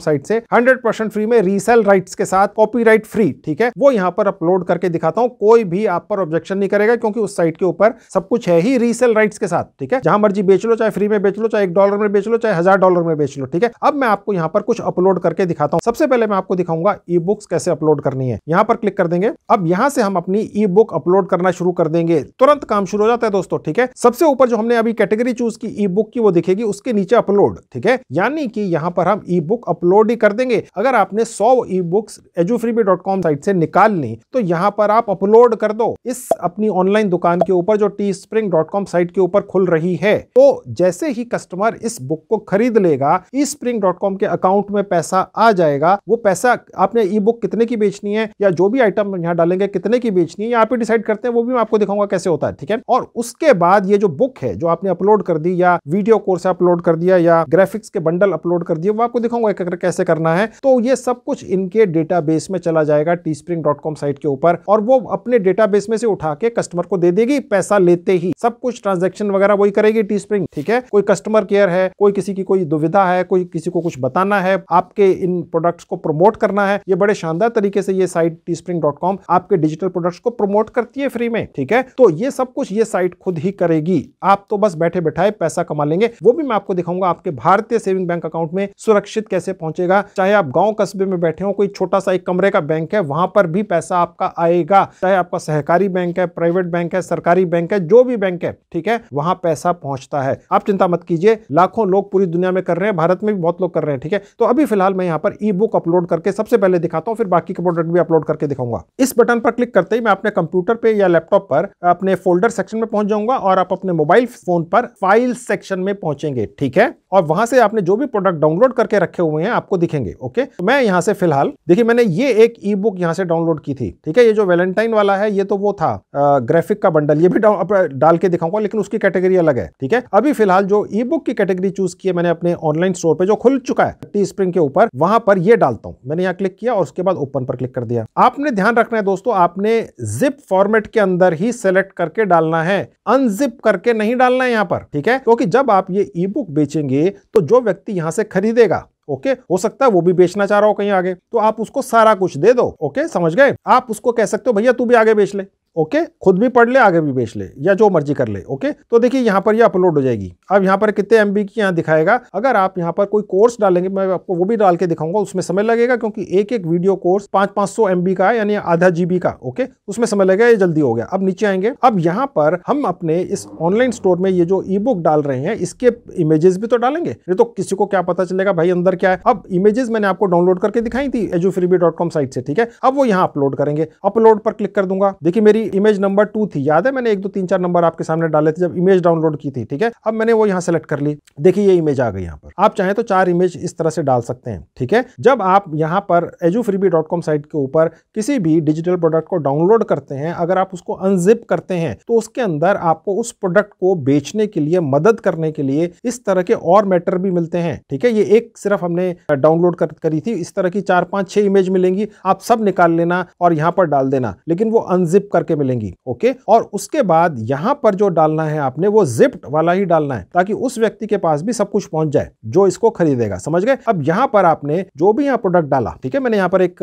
साइट से हंड्रेड फ्री में रीसेल राइट्स के साथ कॉपी फ्री ठीक है वो यहाँ पर अपलोड करके दिखाता हूँ कोई भी आप पर ऑब्जेक्शन नहीं करेगा क्योंकि उस साइट के ऊपर सब कुछ है ही रीसेल राइट्स के साथ ठीक है जहां मर्जी बेच लो चाहे फ्री में बेच लो चाहे एक डॉलर में बेच लो चाहे हजार डॉलर में बेच लो ठीक है अब मैं आपको यहाँ पर पर कुछ अपलोड करके दिखाता हूँ सबसे पहले मैं आपको दिखाऊंगा ई बुक्स कैसे अपलोड करनी है यहाँ पर क्लिक कर देंगे अब यहाँ से हम अपनी ई बुक अपलोड करना शुरू कर देंगे तुरंत काम शुरू हो जाता है दोस्तों ठीक है सबसे ऊपर जो हमने अभी कैटेगरी चूज की ई बुक की वो दिखेगी उसके नीचे अपलोड ठीक है यानी कि यहाँ पर हम ई बुक अपलोड ही कर देंगे अगर आपने सौ ई बुक्स एजुफ्रीबी.com साइट से निकाल ली तो यहाँ पर आप अपलोड कर दो इस अपनी ऑनलाइन दुकान के ऊपर जो टी साइट के ऊपर खुल रही है तो जैसे ही कस्टमर इस बुक को खरीद लेगा ई के अकाउंट अकाउंट में पैसा आ जाएगा वो पैसा आपने ई बुक कितने की बेचनी है या जो भी आइटम यहाँ डालेंगे कितने की बेचनी है यहाँ पे डिसाइड करते हैं वो भी मैं आपको दिखाऊंगा कैसे होता है ठीक है और उसके बाद ये जो बुक है जो आपने अपलोड कर दी या वीडियो कोर्स अपलोड कर दिया या ग्राफिक्स के बंडल अपलोड कर दिया वो आपको दिखाऊंगा एक कैसे करना है तो ये सब कुछ इनके डेटाबेस में चला जाएगा टी साइट के ऊपर और वो अपने डेटाबेस में से उठा के कस्टमर को दे देगी पैसा लेते ही सब कुछ ट्रांजेक्शन वगैरह वही करेगी टी ठीक है कोई कस्टमर केयर है कोई किसी की कोई दुविधा है कोई किसी को कुछ बताना करना है आपके इन प्रोडक्ट्स को प्रमोट करना है ये बड़े शानदार तरीके से ये साइट टी आपके डिजिटल प्रोडक्ट्स को प्रमोट करती है फ्री में ठीक है तो ये सब कुछ ये साइट खुद ही करेगी आप तो बस बैठे बैठाए पैसा कमा लेंगे वो भी मैं आपको दिखाऊंगा आपके भारतीय सेविंग बैंक अकाउंट में सुरक्षित कैसे पहुंचेगा चाहे आप गाँव कस्बे में बैठे हो कोई छोटा सा एक कमरे का बैंक है वहां पर भी पैसा आपका आएगा चाहे आपका सहकारी बैंक है प्राइवेट बैंक है सरकारी बैंक है जो भी बैंक है ठीक है वहां पैसा पहुंचता है आप चिंता मत कीजिए लाखों लोग पूरी दुनिया में कर रहे हैं भारत में भी बहुत लोग कर रहे हैं ठीक है है तो अभी फिलहाल मैं यहाँ पर ई बुक अपलोड करके सबसे पहले दिखाता हूँ फिर बाकी के प्रोडक्ट भी अपलोड करके दिखाऊंगा इस बटन पर क्लिक करते ही मैं अपने कंप्यूटर पे या लैपटॉप पर अपने फोल्डर सेक्शन में पहुंच जाऊंगा और आप अपने मोबाइल फोन पर फाइल सेक्शन में पहुंचेंगे ठीक है और वहां से आपने जो भी प्रोडक्ट डाउनलोड करके रखे हुए हैं आपको दिखेंगे ओके तो मैं यहाँ से फिलहाल देखिए मैंने ये एक ई बुक यहाँ से डाउनलोड की थी ठीक है ये जो वैलेंटाइन वाला है ये तो वो था आ, ग्राफिक का बंडल ये भी डाल के दिखाऊंगा लेकिन उसकी कैटेगरी अलग है ठीक है अभी फिलहाल जो ई बुक की कैटेगरी चूज की है मैंने अपने ऑनलाइन स्टोर पर जो खुल चुका है टी स्प्रिंग के ऊपर वहां पर ये डालता हूं मैंने यहां क्लिक किया और उसके बाद ओपन पर क्लिक कर दिया आपने ध्यान रखना है दोस्तों आपने जिप फॉर्मेट के अंदर ही सेलेक्ट करके डालना है अनजिप करके नहीं डालना है यहां पर ठीक है क्योंकि जब आप ये ई बुक बेचेंगे तो जो व्यक्ति यहां से खरीदेगा ओके okay, हो सकता है वो भी बेचना चाह रहा हो कहीं आगे तो आप उसको सारा कुछ दे दो ओके okay, समझ गए आप उसको कह सकते हो भैया तू भी आगे बेच ले ओके खुद भी पढ़ ले आगे भी बेच ले या जो मर्जी कर ले ओके तो देखिए यहाँ पर ये यह अपलोड हो जाएगी अब यहाँ पर कितने एमबी की यहाँ दिखाएगा अगर आप यहाँ पर कोई कोर्स डालेंगे मैं आपको वो भी डाल के दिखाऊंगा उसमें समय लगेगा क्योंकि एक एक वीडियो कोर्स पांच पांच सौ एम का यानी आधा जीबी का ओके उसमें समय लगेगा ये जल्दी हो गया अब नीचे आएंगे अब यहाँ पर हम अपने इस ऑनलाइन स्टोर में ये जो ई बुक डाल रहे हैं इसके इमेजेस भी तो डालेंगे ये तो किसी को क्या पता चलेगा भाई अंदर क्या है अब इमेजेस मैंने आपको डाउनलोड करके दिखाई थी एजू साइट से ठीक है अब वो यहाँ अपलोड करेंगे अपलोड पर क्लिक कर दूंगा देखिए मेरी भी इमेज नंबर टू थी याद है मैंने एक दो तीन चार नंबर आपके सामने डाले थे जब इमेज डाउनलोड की थी ठीक है अब मैंने वो यहाँ सेलेक्ट कर ली देखिए ये इमेज आ गई यहाँ पर आप चाहें तो चार इमेज इस तरह से डाल सकते हैं ठीक है जब आप यहाँ पर एजू साइट के ऊपर किसी भी डिजिटल प्रोडक्ट को डाउनलोड करते हैं अगर आप उसको अनजिप करते हैं तो उसके अंदर आपको उस प्रोडक्ट को बेचने के लिए मदद करने के लिए इस तरह के और मैटर भी मिलते हैं ठीक है ये एक सिर्फ हमने डाउनलोड कर, करी थी इस तरह की चार पांच छह इमेज मिलेंगी आप सब निकाल लेना और यहाँ पर डाल देना लेकिन वो अनजिप करके करके मिलेंगी ओके और उसके बाद यहाँ पर जो डालना है आपने वो जिप्ट वाला ही डालना है ताकि उस व्यक्ति के पास भी सब कुछ पहुंच जाए जो इसको खरीदेगा समझ गए अब यहाँ पर आपने जो भी यहाँ प्रोडक्ट डाला ठीक है मैंने यहाँ पर एक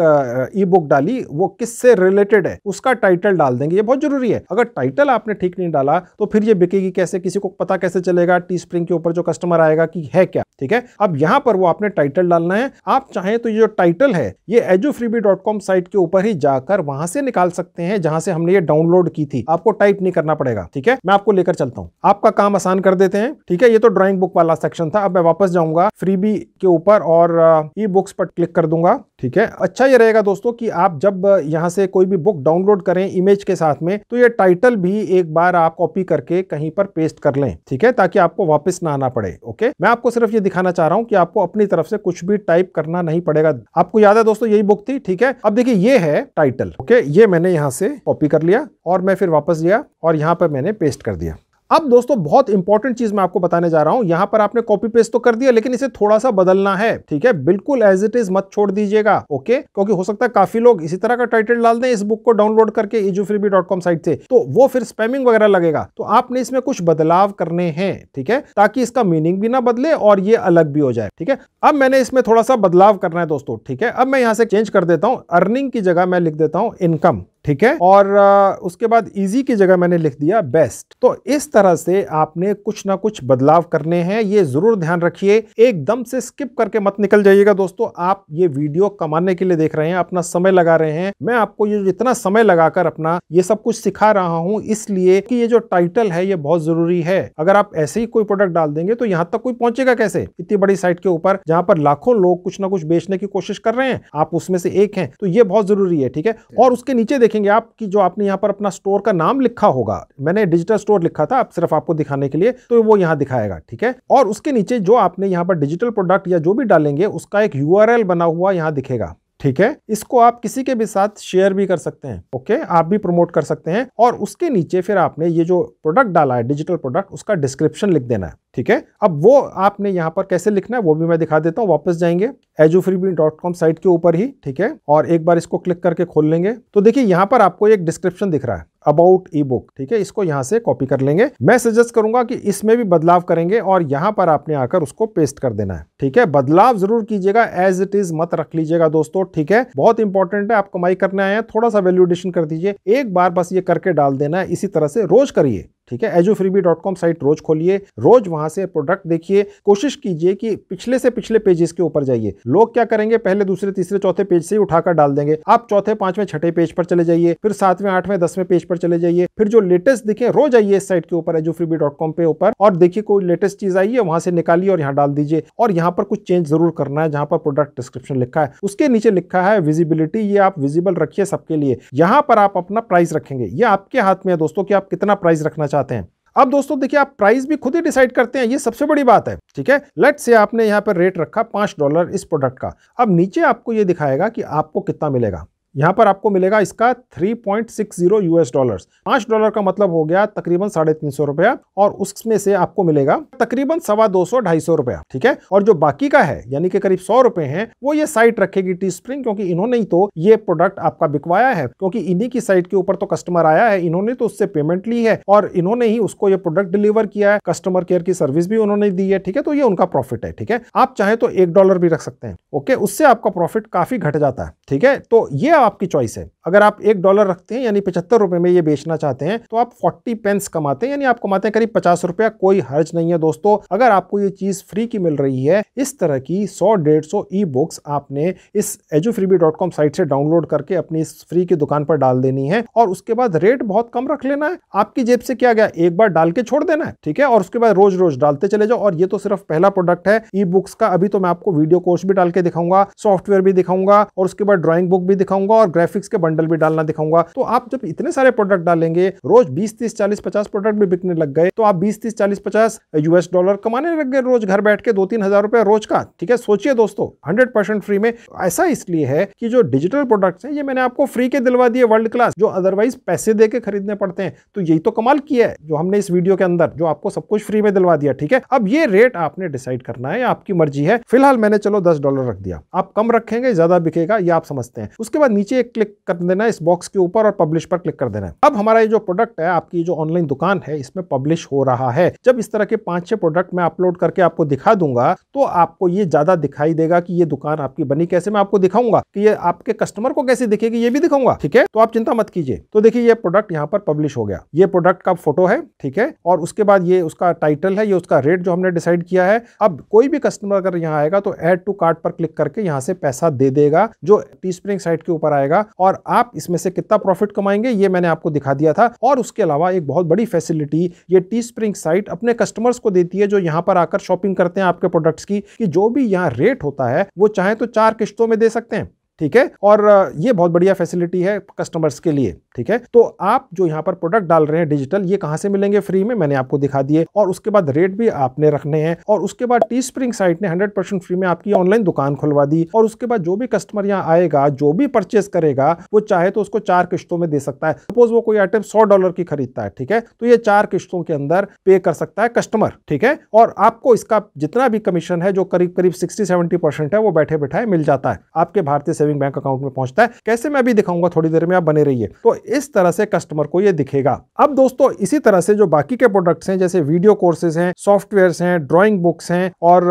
ई बुक डाली वो किससे रिलेटेड है उसका टाइटल डाल देंगे ये बहुत जरूरी है अगर टाइटल आपने ठीक नहीं डाला तो फिर ये बिकेगी कैसे किसी को पता कैसे चलेगा टी स्प्रिंग के ऊपर जो कस्टमर आएगा कि है क्या ठीक है अब यहाँ पर वो आपने टाइटल डालना है आप चाहें तो ये जो टाइटल है ये एजोफ्रीबी साइट के ऊपर ही जाकर वहां से निकाल सकते हैं जहां से हमने ये डाउनलोड की थी आपको टाइप नहीं करना पड़ेगा ठीक है मैं आपको लेकर चलता हूँ आपका काम आसान कर देते हैं ठीक है ये तो ड्राइंग बुक वाला सेक्शन था अब मैं वापस जाऊंगा फ्रीबी के ऊपर और ई बुक्स पर क्लिक कर दूंगा ठीक है अच्छा ये रहेगा दोस्तों कि आप जब यहाँ से कोई भी बुक डाउनलोड करें इमेज के साथ में तो ये टाइटल भी एक बार आप कॉपी करके कहीं पर पेस्ट कर लें ठीक है ताकि आपको वापस ना आना पड़े ओके मैं आपको सिर्फ ये दिखाना चाह रहा हूँ कि आपको अपनी तरफ से कुछ भी टाइप करना नहीं पड़ेगा आपको याद है दोस्तों यही बुक थी ठीक है अब देखिये ये है टाइटल ओके ये मैंने यहाँ से कॉपी कर लिया और मैं फिर वापस लिया और यहाँ पर मैंने पेस्ट कर दिया अब दोस्तों बहुत इंपॉर्टेंट चीज मैं आपको बताने जा रहा हूं यहां पर आपने कॉपी पेस्ट तो कर दिया लेकिन इसे थोड़ा सा बदलना है ठीक है बिल्कुल एज इट इज मत छोड़ दीजिएगा ओके क्योंकि हो सकता है काफी लोग इसी तरह का टाइटल डाल दें इस बुक को डाउनलोड करके कॉम साइट से तो वो फिर स्पैमिंग वगैरह लगेगा तो आपने इसमें कुछ बदलाव करने हैं ठीक है ताकि इसका मीनिंग भी ना बदले और ये अलग भी हो जाए ठीक है अब मैंने इसमें थोड़ा सा बदलाव करना है दोस्तों ठीक है अब मैं यहां से चेंज कर देता हूं अर्निंग की जगह मैं लिख देता हूं इनकम ठीक है और उसके बाद इजी की जगह मैंने लिख दिया बेस्ट तो इस तरह से आपने कुछ ना कुछ बदलाव करने हैं ये जरूर ध्यान रखिए एकदम से स्किप करके मत निकल जाइएगा दोस्तों आप ये वीडियो कमाने के लिए देख रहे हैं अपना समय लगा रहे हैं मैं आपको ये इतना समय लगाकर अपना ये सब कुछ सिखा रहा हूँ इसलिए कि ये जो टाइटल है ये बहुत जरूरी है अगर आप ऐसे ही कोई प्रोडक्ट डाल देंगे तो यहाँ तक कोई पहुंचेगा कैसे इतनी बड़ी साइट के ऊपर जहाँ पर लाखों लोग कुछ ना कुछ बेचने की कोशिश कर रहे हैं आप उसमें से एक है तो ये बहुत जरूरी है ठीक है और उसके नीचे देखिए देखेंगे आप कि जो आपने यहाँ पर अपना स्टोर का नाम लिखा होगा मैंने डिजिटल स्टोर लिखा था आप सिर्फ आपको दिखाने के लिए तो वो यहाँ दिखाएगा ठीक है और उसके नीचे जो आपने यहाँ पर डिजिटल प्रोडक्ट या जो भी डालेंगे उसका एक यू बना हुआ यहाँ दिखेगा ठीक है इसको आप किसी के भी साथ शेयर भी कर सकते हैं ओके आप भी प्रमोट कर सकते हैं और उसके नीचे फिर आपने ये जो प्रोडक्ट डाला है डिजिटल प्रोडक्ट उसका डिस्क्रिप्शन लिख देना है ठीक है अब वो आपने यहाँ पर कैसे लिखना है वो भी मैं दिखा देता हूँ वापस जाएंगे एजूफ्रीबी डॉट कॉम साइट के ऊपर ही ठीक है और एक बार इसको क्लिक करके खोल लेंगे तो देखिए यहाँ पर आपको एक डिस्क्रिप्शन दिख रहा है अबाउट ई बुक ठीक है इसको यहाँ से कॉपी कर लेंगे मैं सजेस्ट करूंगा कि इसमें भी बदलाव करेंगे और यहाँ पर आपने आकर उसको पेस्ट कर देना है ठीक है बदलाव जरूर कीजिएगा एज इट इज मत रख लीजिएगा दोस्तों ठीक है बहुत इंपॉर्टेंट है आप कमाई करने आए हैं थोड़ा सा वैल्यूडेशन कर दीजिए एक बार बस ये करके डाल देना है इसी तरह से रोज करिए ठीक है edu freebie dot com site रोज खोलिए रोज वहां से प्रोडक्ट देखिए कोशिश कीजिए कि पिछले से पिछले पेजेस के ऊपर जाइए लोग क्या करेंगे पहले दूसरे तीसरे चौथे पेज से ही उठाकर डाल देंगे आप चौथे पांचवें छठे पेज पर चले जाइए फिर सातवें आठवें दसवें पेज पर चले जाइए फिर जो लेटेस्ट दिखे रोज आइए इस साइट के ऊपर एजो फ्रीबी डॉट कॉम पे ऊपर और देखिए कोई लेटेस्ट चीज आई है वहां से निकालिए और यहाँ डाल दीजिए और यहाँ पर कुछ चेंज जरूर करना है जहां पर प्रोडक्ट डिस्क्रिप्शन लिखा है उसके नीचे लिखा है विजिबिलिटी ये आप विजिबल रखिए सबके लिए यहाँ पर आप अपना प्राइस रखेंगे ये आपके हाथ में है दोस्तों की आप कितना प्राइस रखना चाहते चाहते हैं अब दोस्तों देखिए आप प्राइस भी खुद ही डिसाइड करते हैं ये सबसे बड़ी बात है ठीक है लेट से आपने यहाँ पर रेट रखा पाँच डॉलर इस प्रोडक्ट का अब नीचे आपको ये दिखाएगा कि आपको कितना मिलेगा यहाँ पर आपको मिलेगा इसका 3.60 यूएस डॉलर्स पांच डॉलर का मतलब हो गया तकरीबन साढ़े तीन सौ रुपया और उसमें से आपको मिलेगा तकरीबन सवा दो सौ ढाई सौ रुपया ठीक है और जो बाकी का है यानी कि करीब सौ रुपए हैं वो ये साइट रखेगी टी स्प्रिंग क्योंकि इन्होंने ही तो ये प्रोडक्ट आपका बिकवाया है क्योंकि इन्हीं की साइट के ऊपर तो कस्टमर आया है इन्होंने तो उससे पेमेंट ली है और इन्होंने ही उसको ये प्रोडक्ट डिलीवर किया है कस्टमर केयर की सर्विस भी उन्होंने दी है ठीक है तो ये उनका प्रॉफिट है ठीक है आप चाहे तो एक डॉलर भी रख सकते हैं ओके उससे आपका प्रॉफिट काफी घट जाता है ठीक है तो ये आपकी चॉइस है अगर आप एक डॉलर रखते हैं यानी पचहत्तर रुपये में ये बेचना चाहते हैं तो आप फोर्टी पेंस कमाते हैं यानी आप कमाते हैं करीब पचास रुपया कोई हर्ज नहीं है दोस्तों अगर आपको ये चीज़ फ्री की मिल रही है इस तरह की सौ डेढ़ सौ ई बुक्स आपने इस फ्रीबी डॉट कॉम साइट से डाउनलोड करके अपनी इस फ्री की दुकान पर डाल देनी है और उसके बाद रेट बहुत कम रख लेना है आपकी जेब से क्या गया एक बार डाल के छोड़ देना है ठीक है और उसके बाद रोज रोज डालते चले जाओ और ये तो सिर्फ पहला प्रोडक्ट है ई बुक्स का अभी तो मैं आपको वीडियो कोर्स भी डाल के दिखाऊंगा सॉफ्टवेयर भी दिखाऊंगा और उसके बाद ड्रॉइंग बुक भी दिखाऊंगा और ग्राफिक्स के बंड बंडल भी डालना दिखाऊंगा तो आप जब इतने सारे प्रोडक्ट डालेंगे रोज बीस तीस चालीस पचास प्रोडक्ट भी बिकने लग गए तो आप बीस तीस चालीस पचास यूएस डॉलर कमाने लग गए रोज घर बैठ के दो तीन हजार रुपए रोज का ठीक है सोचिए दोस्तों हंड्रेड परसेंट फ्री में ऐसा इसलिए है कि जो डिजिटल प्रोडक्ट्स हैं ये मैंने आपको फ्री के दिलवा दिए वर्ल्ड क्लास जो अदरवाइज पैसे दे के खरीदने पड़ते हैं तो यही तो कमाल किया है जो हमने इस वीडियो के अंदर जो आपको सब कुछ फ्री में दिलवा दिया ठीक है अब ये रेट आपने डिसाइड करना है आपकी मर्जी है फिलहाल मैंने चलो दस डॉलर रख दिया आप कम रखेंगे ज्यादा बिकेगा ये आप समझते हैं उसके बाद नीचे एक क्लिक करने देना है इस बॉक्स के ऊपर और पब्लिश पर क्लिक कर देना है अब हमारा ये जो प्रोडक्ट है आपकी जो ऑनलाइन दुकान है इसमें पब्लिश हो रहा है जब इस तरह के पांच छह प्रोडक्ट मैं अपलोड करके आपको दिखा दूंगा तो आपको ये ज्यादा दिखाई देगा कि ये दुकान आपकी बनी कैसे मैं आपको दिखाऊंगा कि ये आपके कस्टमर को कैसे दिखेगी ये भी दिखाऊंगा ठीक है तो आप चिंता मत कीजिए तो देखिए ये प्रोडक्ट यहाँ पर पब्लिश हो गया ये प्रोडक्ट का फोटो है ठीक है और उसके बाद ये उसका टाइटल है ये उसका रेट जो हमने डिसाइड किया है अब कोई भी कस्टमर अगर यहाँ आएगा तो एड टू कार्ट पर क्लिक करके यहाँ से पैसा दे देगा जो टी स्प्रिंग साइट के ऊपर आएगा और आप इसमें से कितना प्रॉफिट कमाएंगे ये मैंने आपको दिखा दिया था और उसके अलावा एक बहुत बड़ी फैसिलिटी ये टी स्प्रिंग साइट अपने कस्टमर्स को देती है जो यहाँ पर आकर शॉपिंग करते हैं आपके प्रोडक्ट्स की कि जो भी यहाँ रेट होता है वो चाहे तो चार किश्तों में दे सकते हैं ठीक है और ये बहुत बढ़िया फैसिलिटी है कस्टमर्स के लिए ठीक है तो आप जो यहाँ पर प्रोडक्ट डाल रहे हैं डिजिटल ये कहाँ से मिलेंगे फ्री में मैंने आपको दिखा दिए और उसके बाद रेट भी आपने रखने हैं और उसके बाद टी स्प्रिंग साइट ने 100 परसेंट फ्री में आपकी ऑनलाइन दुकान खुलवा दी और उसके बाद जो भी कस्टमर यहाँ आएगा जो भी परचेस करेगा वो चाहे तो उसको चार किश्तों में दे सकता है सपोज वो कोई आइटम सौ डॉलर की खरीदता है ठीक है तो ये चार किश्तों के अंदर पे कर सकता है कस्टमर ठीक है और आपको इसका जितना भी कमीशन है जो करीब करीब सिक्सटी सेवेंटी है वो बैठे बैठाए मिल जाता है आपके भारतीय सेविंग बैंक अकाउंट में पहुंचता है कैसे मैं भी दिखाऊंगा थोड़ी देर में आप बने रहिए तो इस तरह से कस्टमर को ये दिखेगा अब दोस्तों इसी तरह से जो बाकी के प्रोडक्ट्स हैं जैसे वीडियो कोर्सेज हैं सॉफ्टवेयर हैं ड्रॉइंग बुक्स हैं और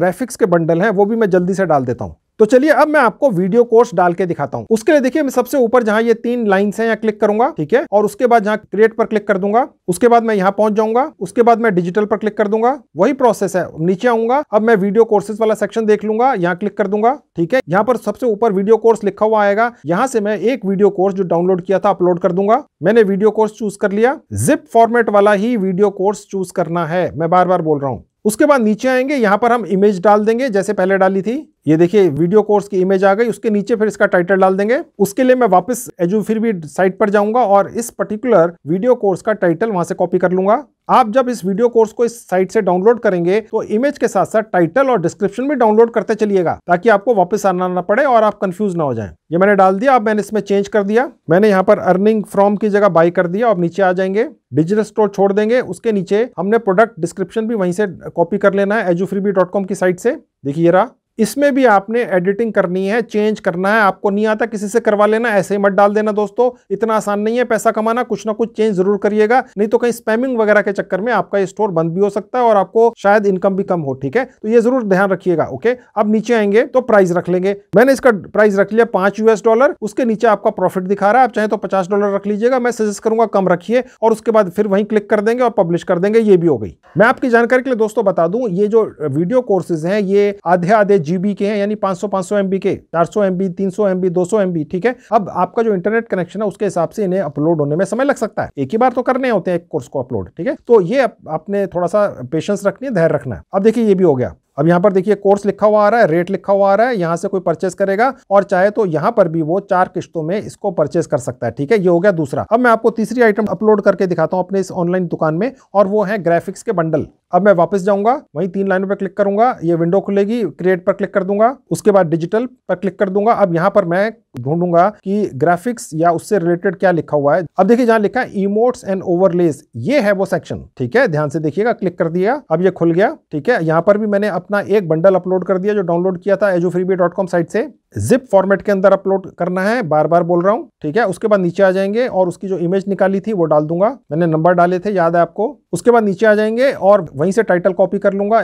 ग्राफिक्स के बंडल हैं वो भी मैं जल्दी से डाल देता हूँ तो चलिए अब मैं आपको वीडियो कोर्स डाल के दिखाता हूँ उसके लिए देखिए मैं सबसे ऊपर जहाँ ये तीन लाइन्स हैं यहाँ क्लिक करूंगा ठीक है और उसके बाद जहाँ क्रिएट पर क्लिक कर दूंगा उसके बाद मैं यहाँ पहुंच जाऊंगा उसके बाद मैं डिजिटल पर क्लिक कर दूंगा वही प्रोसेस है नीचे आऊंगा अब मैं वीडियो कोर्सेज वाला सेक्शन देख लूंगा यहाँ क्लिक कर दूंगा ठीक है यहाँ पर सबसे ऊपर वीडियो कोर्स लिखा हुआ आएगा यहाँ से मैं एक वीडियो कोर्स जो डाउनलोड किया था अपलोड कर दूंगा मैंने वीडियो कोर्स चूज कर लिया जिप फॉर्मेट वाला ही वीडियो कोर्स चूज करना है मैं बार बार बोल रहा हूँ उसके बाद नीचे आएंगे यहाँ पर हम इमेज डाल देंगे जैसे पहले डाली थी ये देखिए वीडियो कोर्स की इमेज आ गई उसके नीचे फिर इसका टाइटल डाल देंगे उसके लिए मैं वापस एजू फिर भी साइट पर जाऊंगा और इस पर्टिकुलर वीडियो कोर्स का टाइटल वहां से कॉपी कर लूंगा आप जब इस वीडियो कोर्स को इस साइट से डाउनलोड करेंगे तो इमेज के साथ साथ टाइटल और डिस्क्रिप्शन भी डाउनलोड करते चलिएगा ताकि आपको वापस आना ना पड़े और आप कंफ्यूज ना हो जाए ये मैंने डाल दिया अब मैंने इसमें चेंज कर दिया मैंने यहाँ पर अर्निंग फ्रॉम की जगह बाई कर दिया अब नीचे आ जाएंगे डिजिटल स्टोर छोड़ देंगे उसके नीचे हमने प्रोडक्ट डिस्क्रिप्शन भी वहीं से कॉपी कर लेना है एजू की साइट से देखिए रहा इसमें भी आपने एडिटिंग करनी है चेंज करना है आपको नहीं आता किसी से करवा लेना ऐसे ही मत डाल देना दोस्तों इतना आसान नहीं है पैसा कमाना कुछ ना कुछ चेंज जरूर करिएगा नहीं तो कहीं स्पैमिंग वगैरह के चक्कर में आपका स्टोर बंद भी हो सकता है और आपको शायद इनकम भी कम हो ठीक है तो ये जरूर ध्यान रखिएगा ओके अब नीचे आएंगे तो प्राइस रख लेंगे मैंने इसका प्राइस रख लिया पांच यूएस डॉलर उसके नीचे आपका प्रॉफिट दिखा रहा है आप चाहे तो पचास डॉलर रख लीजिएगा मैं सजेस्ट करूंगा कम रखिए और उसके बाद फिर वहीं क्लिक कर देंगे और पब्लिश कर देंगे ये भी हो गई मैं आपकी जानकारी के लिए दोस्तों बता दूं ये जो वीडियो कोर्सेज है ये आधे आधे जीबी के हैं यानी 500 500 एमबी के 400 एमबी 300 एमबी 200 एमबी ठीक है अब आपका जो इंटरनेट कनेक्शन है उसके हिसाब से इन्हें अपलोड होने में समय लग सकता है एक ही बार तो करने होते हैं एक कोर्स को अपलोड ठीक है तो ये आपने थोड़ा सा पेशेंस रखनी है धैर्य रखना है अब देखिए ये भी हो गया अब यहाँ पर देखिए कोर्स लिखा हुआ आ रहा है रेट लिखा हुआ आ रहा है यहाँ से कोई परचेस करेगा और चाहे तो यहाँ पर भी वो चार किस्तों में इसको परचेस कर सकता है ठीक है ये हो गया दूसरा अब मैं आपको तीसरी आइटम अपलोड करके दिखाता हूँ अपने इस ऑनलाइन दुकान में और वो है ग्राफिक्स के बंडल अब मैं वापस जाऊंगा वहीं तीन लाइनों पर क्लिक करूंगा ये विंडो खुलेगी क्रिएट पर क्लिक कर दूंगा उसके बाद डिजिटल पर क्लिक कर दूंगा अब यहाँ पर मैं ढूंढूंगा कि ग्राफिक्स या उससे रिलेटेड क्या लिखा हुआ है अब देखिए जहाँ लिखा है इमोट्स एंड ओवरलेस ये है वो सेक्शन ठीक है ध्यान से देखिएगा क्लिक कर दिया अब ये खुल गया ठीक है यहाँ पर भी मैंने अपना एक बंडल अपलोड कर दिया जो डाउनलोड किया था एजो साइट से जिप फॉर्मेट के अंदर अपलोड करना है बार बार बोल रहा हूँ ठीक है उसके बाद नीचे आ जाएंगे और उसकी जो इमेज निकाली थी वो डाल दूंगा मैंने नंबर डाले थे याद है आपको उसके बाद नीचे आ जाएंगे और वहीं से टाइटल कॉपी कर लूंगा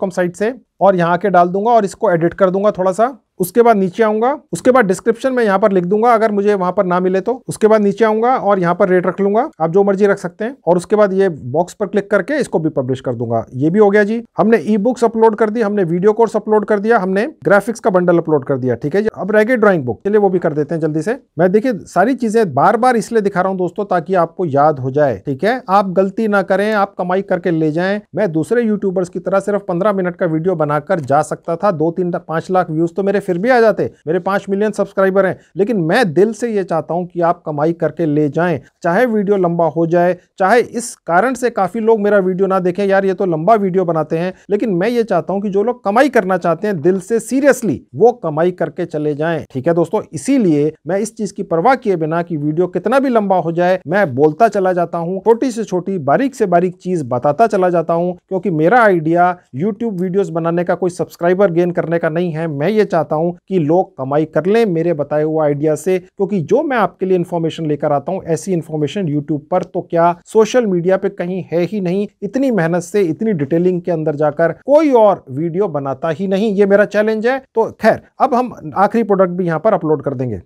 कॉम साइट से और यहाँ के डाल दूंगा और इसको एडिट कर दूंगा थोड़ा सा उसके बाद नीचे आऊंगा उसके बाद डिस्क्रिप्शन में यहाँ पर लिख दूंगा अगर मुझे वहां पर ना मिले तो उसके बाद नीचे आऊंगा और यहाँ पर रेट रख लूंगा आप जो मर्जी रख सकते हैं और उसके बाद ये बॉक्स पर क्लिक करके इसको भी पब्लिश कर दूंगा ये भी हो गया जी हमने ई बुक्स अपलोड कर दी हमने वीडियो कोर्स अपलोड कर दिया हमने ग्राफिक्स का बंडल अपलोड कर दिया ठीक है जी अब रह गए ड्रॉइंग बुक चलिए वो भी कर देते हैं जल्दी से मैं देखिए सारी चीजें बार बार इसलिए दिखा रहा हूँ दोस्तों ताकि आपको याद हो जाए ठीक है आप गलती ना करें आप कमाई करके ले जाए मैं दूसरे यूट्यूबर्स की तरह सिर्फ पंद्रह मिनट का वीडियो बनाकर जा सकता था दो तीन पांच लाख व्यूज तो मेरे फिर भी आ जाते मेरे पाँच मिलियन सब्सक्राइबर हैं लेकिन मैं दिल से ये चाहता हूँ कि आप कमाई करके ले जाएं चाहे वीडियो लंबा हो जाए चाहे इस कारण से काफ़ी लोग मेरा वीडियो ना देखें यार ये तो लंबा वीडियो बनाते हैं लेकिन मैं ये चाहता हूँ कि जो लोग कमाई करना चाहते हैं दिल से सीरियसली वो कमाई करके चले जाएं ठीक है दोस्तों इसीलिए मैं इस चीज़ की परवाह किए बिना कि वीडियो कितना भी लंबा हो जाए मैं बोलता चला जाता हूँ छोटी से छोटी बारीक से बारीक चीज़ बताता चला जाता हूँ क्योंकि मेरा आइडिया यूट्यूब वीडियो बनाने का कोई सब्सक्राइबर गेन करने का नहीं है मैं ये चाहता चाहता हूं कि लोग कमाई कर लें मेरे बताए हुए आइडिया से क्योंकि जो मैं आपके लिए इन्फॉर्मेशन लेकर आता हूं ऐसी इन्फॉर्मेशन यूट्यूब पर तो क्या सोशल मीडिया पे कहीं है ही नहीं इतनी मेहनत से इतनी डिटेलिंग के अंदर जाकर कोई और वीडियो बनाता ही नहीं ये मेरा चैलेंज है तो खैर अब हम आखिरी प्रोडक्ट भी यहाँ पर अपलोड कर देंगे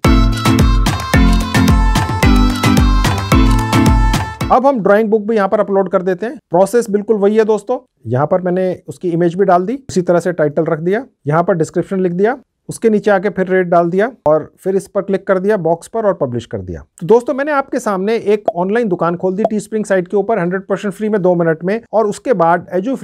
अब हम ड्राइंग बुक भी यहाँ पर अपलोड कर देते हैं प्रोसेस बिल्कुल वही है दोस्तों यहाँ पर मैंने उसकी इमेज भी डाल दी उसी तरह से टाइटल रख दिया यहाँ पर डिस्क्रिप्शन लिख दिया उसके नीचे आके फिर रेट डाल दिया और फिर इस पर क्लिक कर दिया बॉक्स पर और पब्लिश कर दिया तो दोस्तों मैंने आपके सामने एक ऑनलाइन दुकान खोल दी टी स्प्रिंग साइट के ऊपर हंड्रेड परसेंट फ्री में दो मिनट में और उसके बाद एजो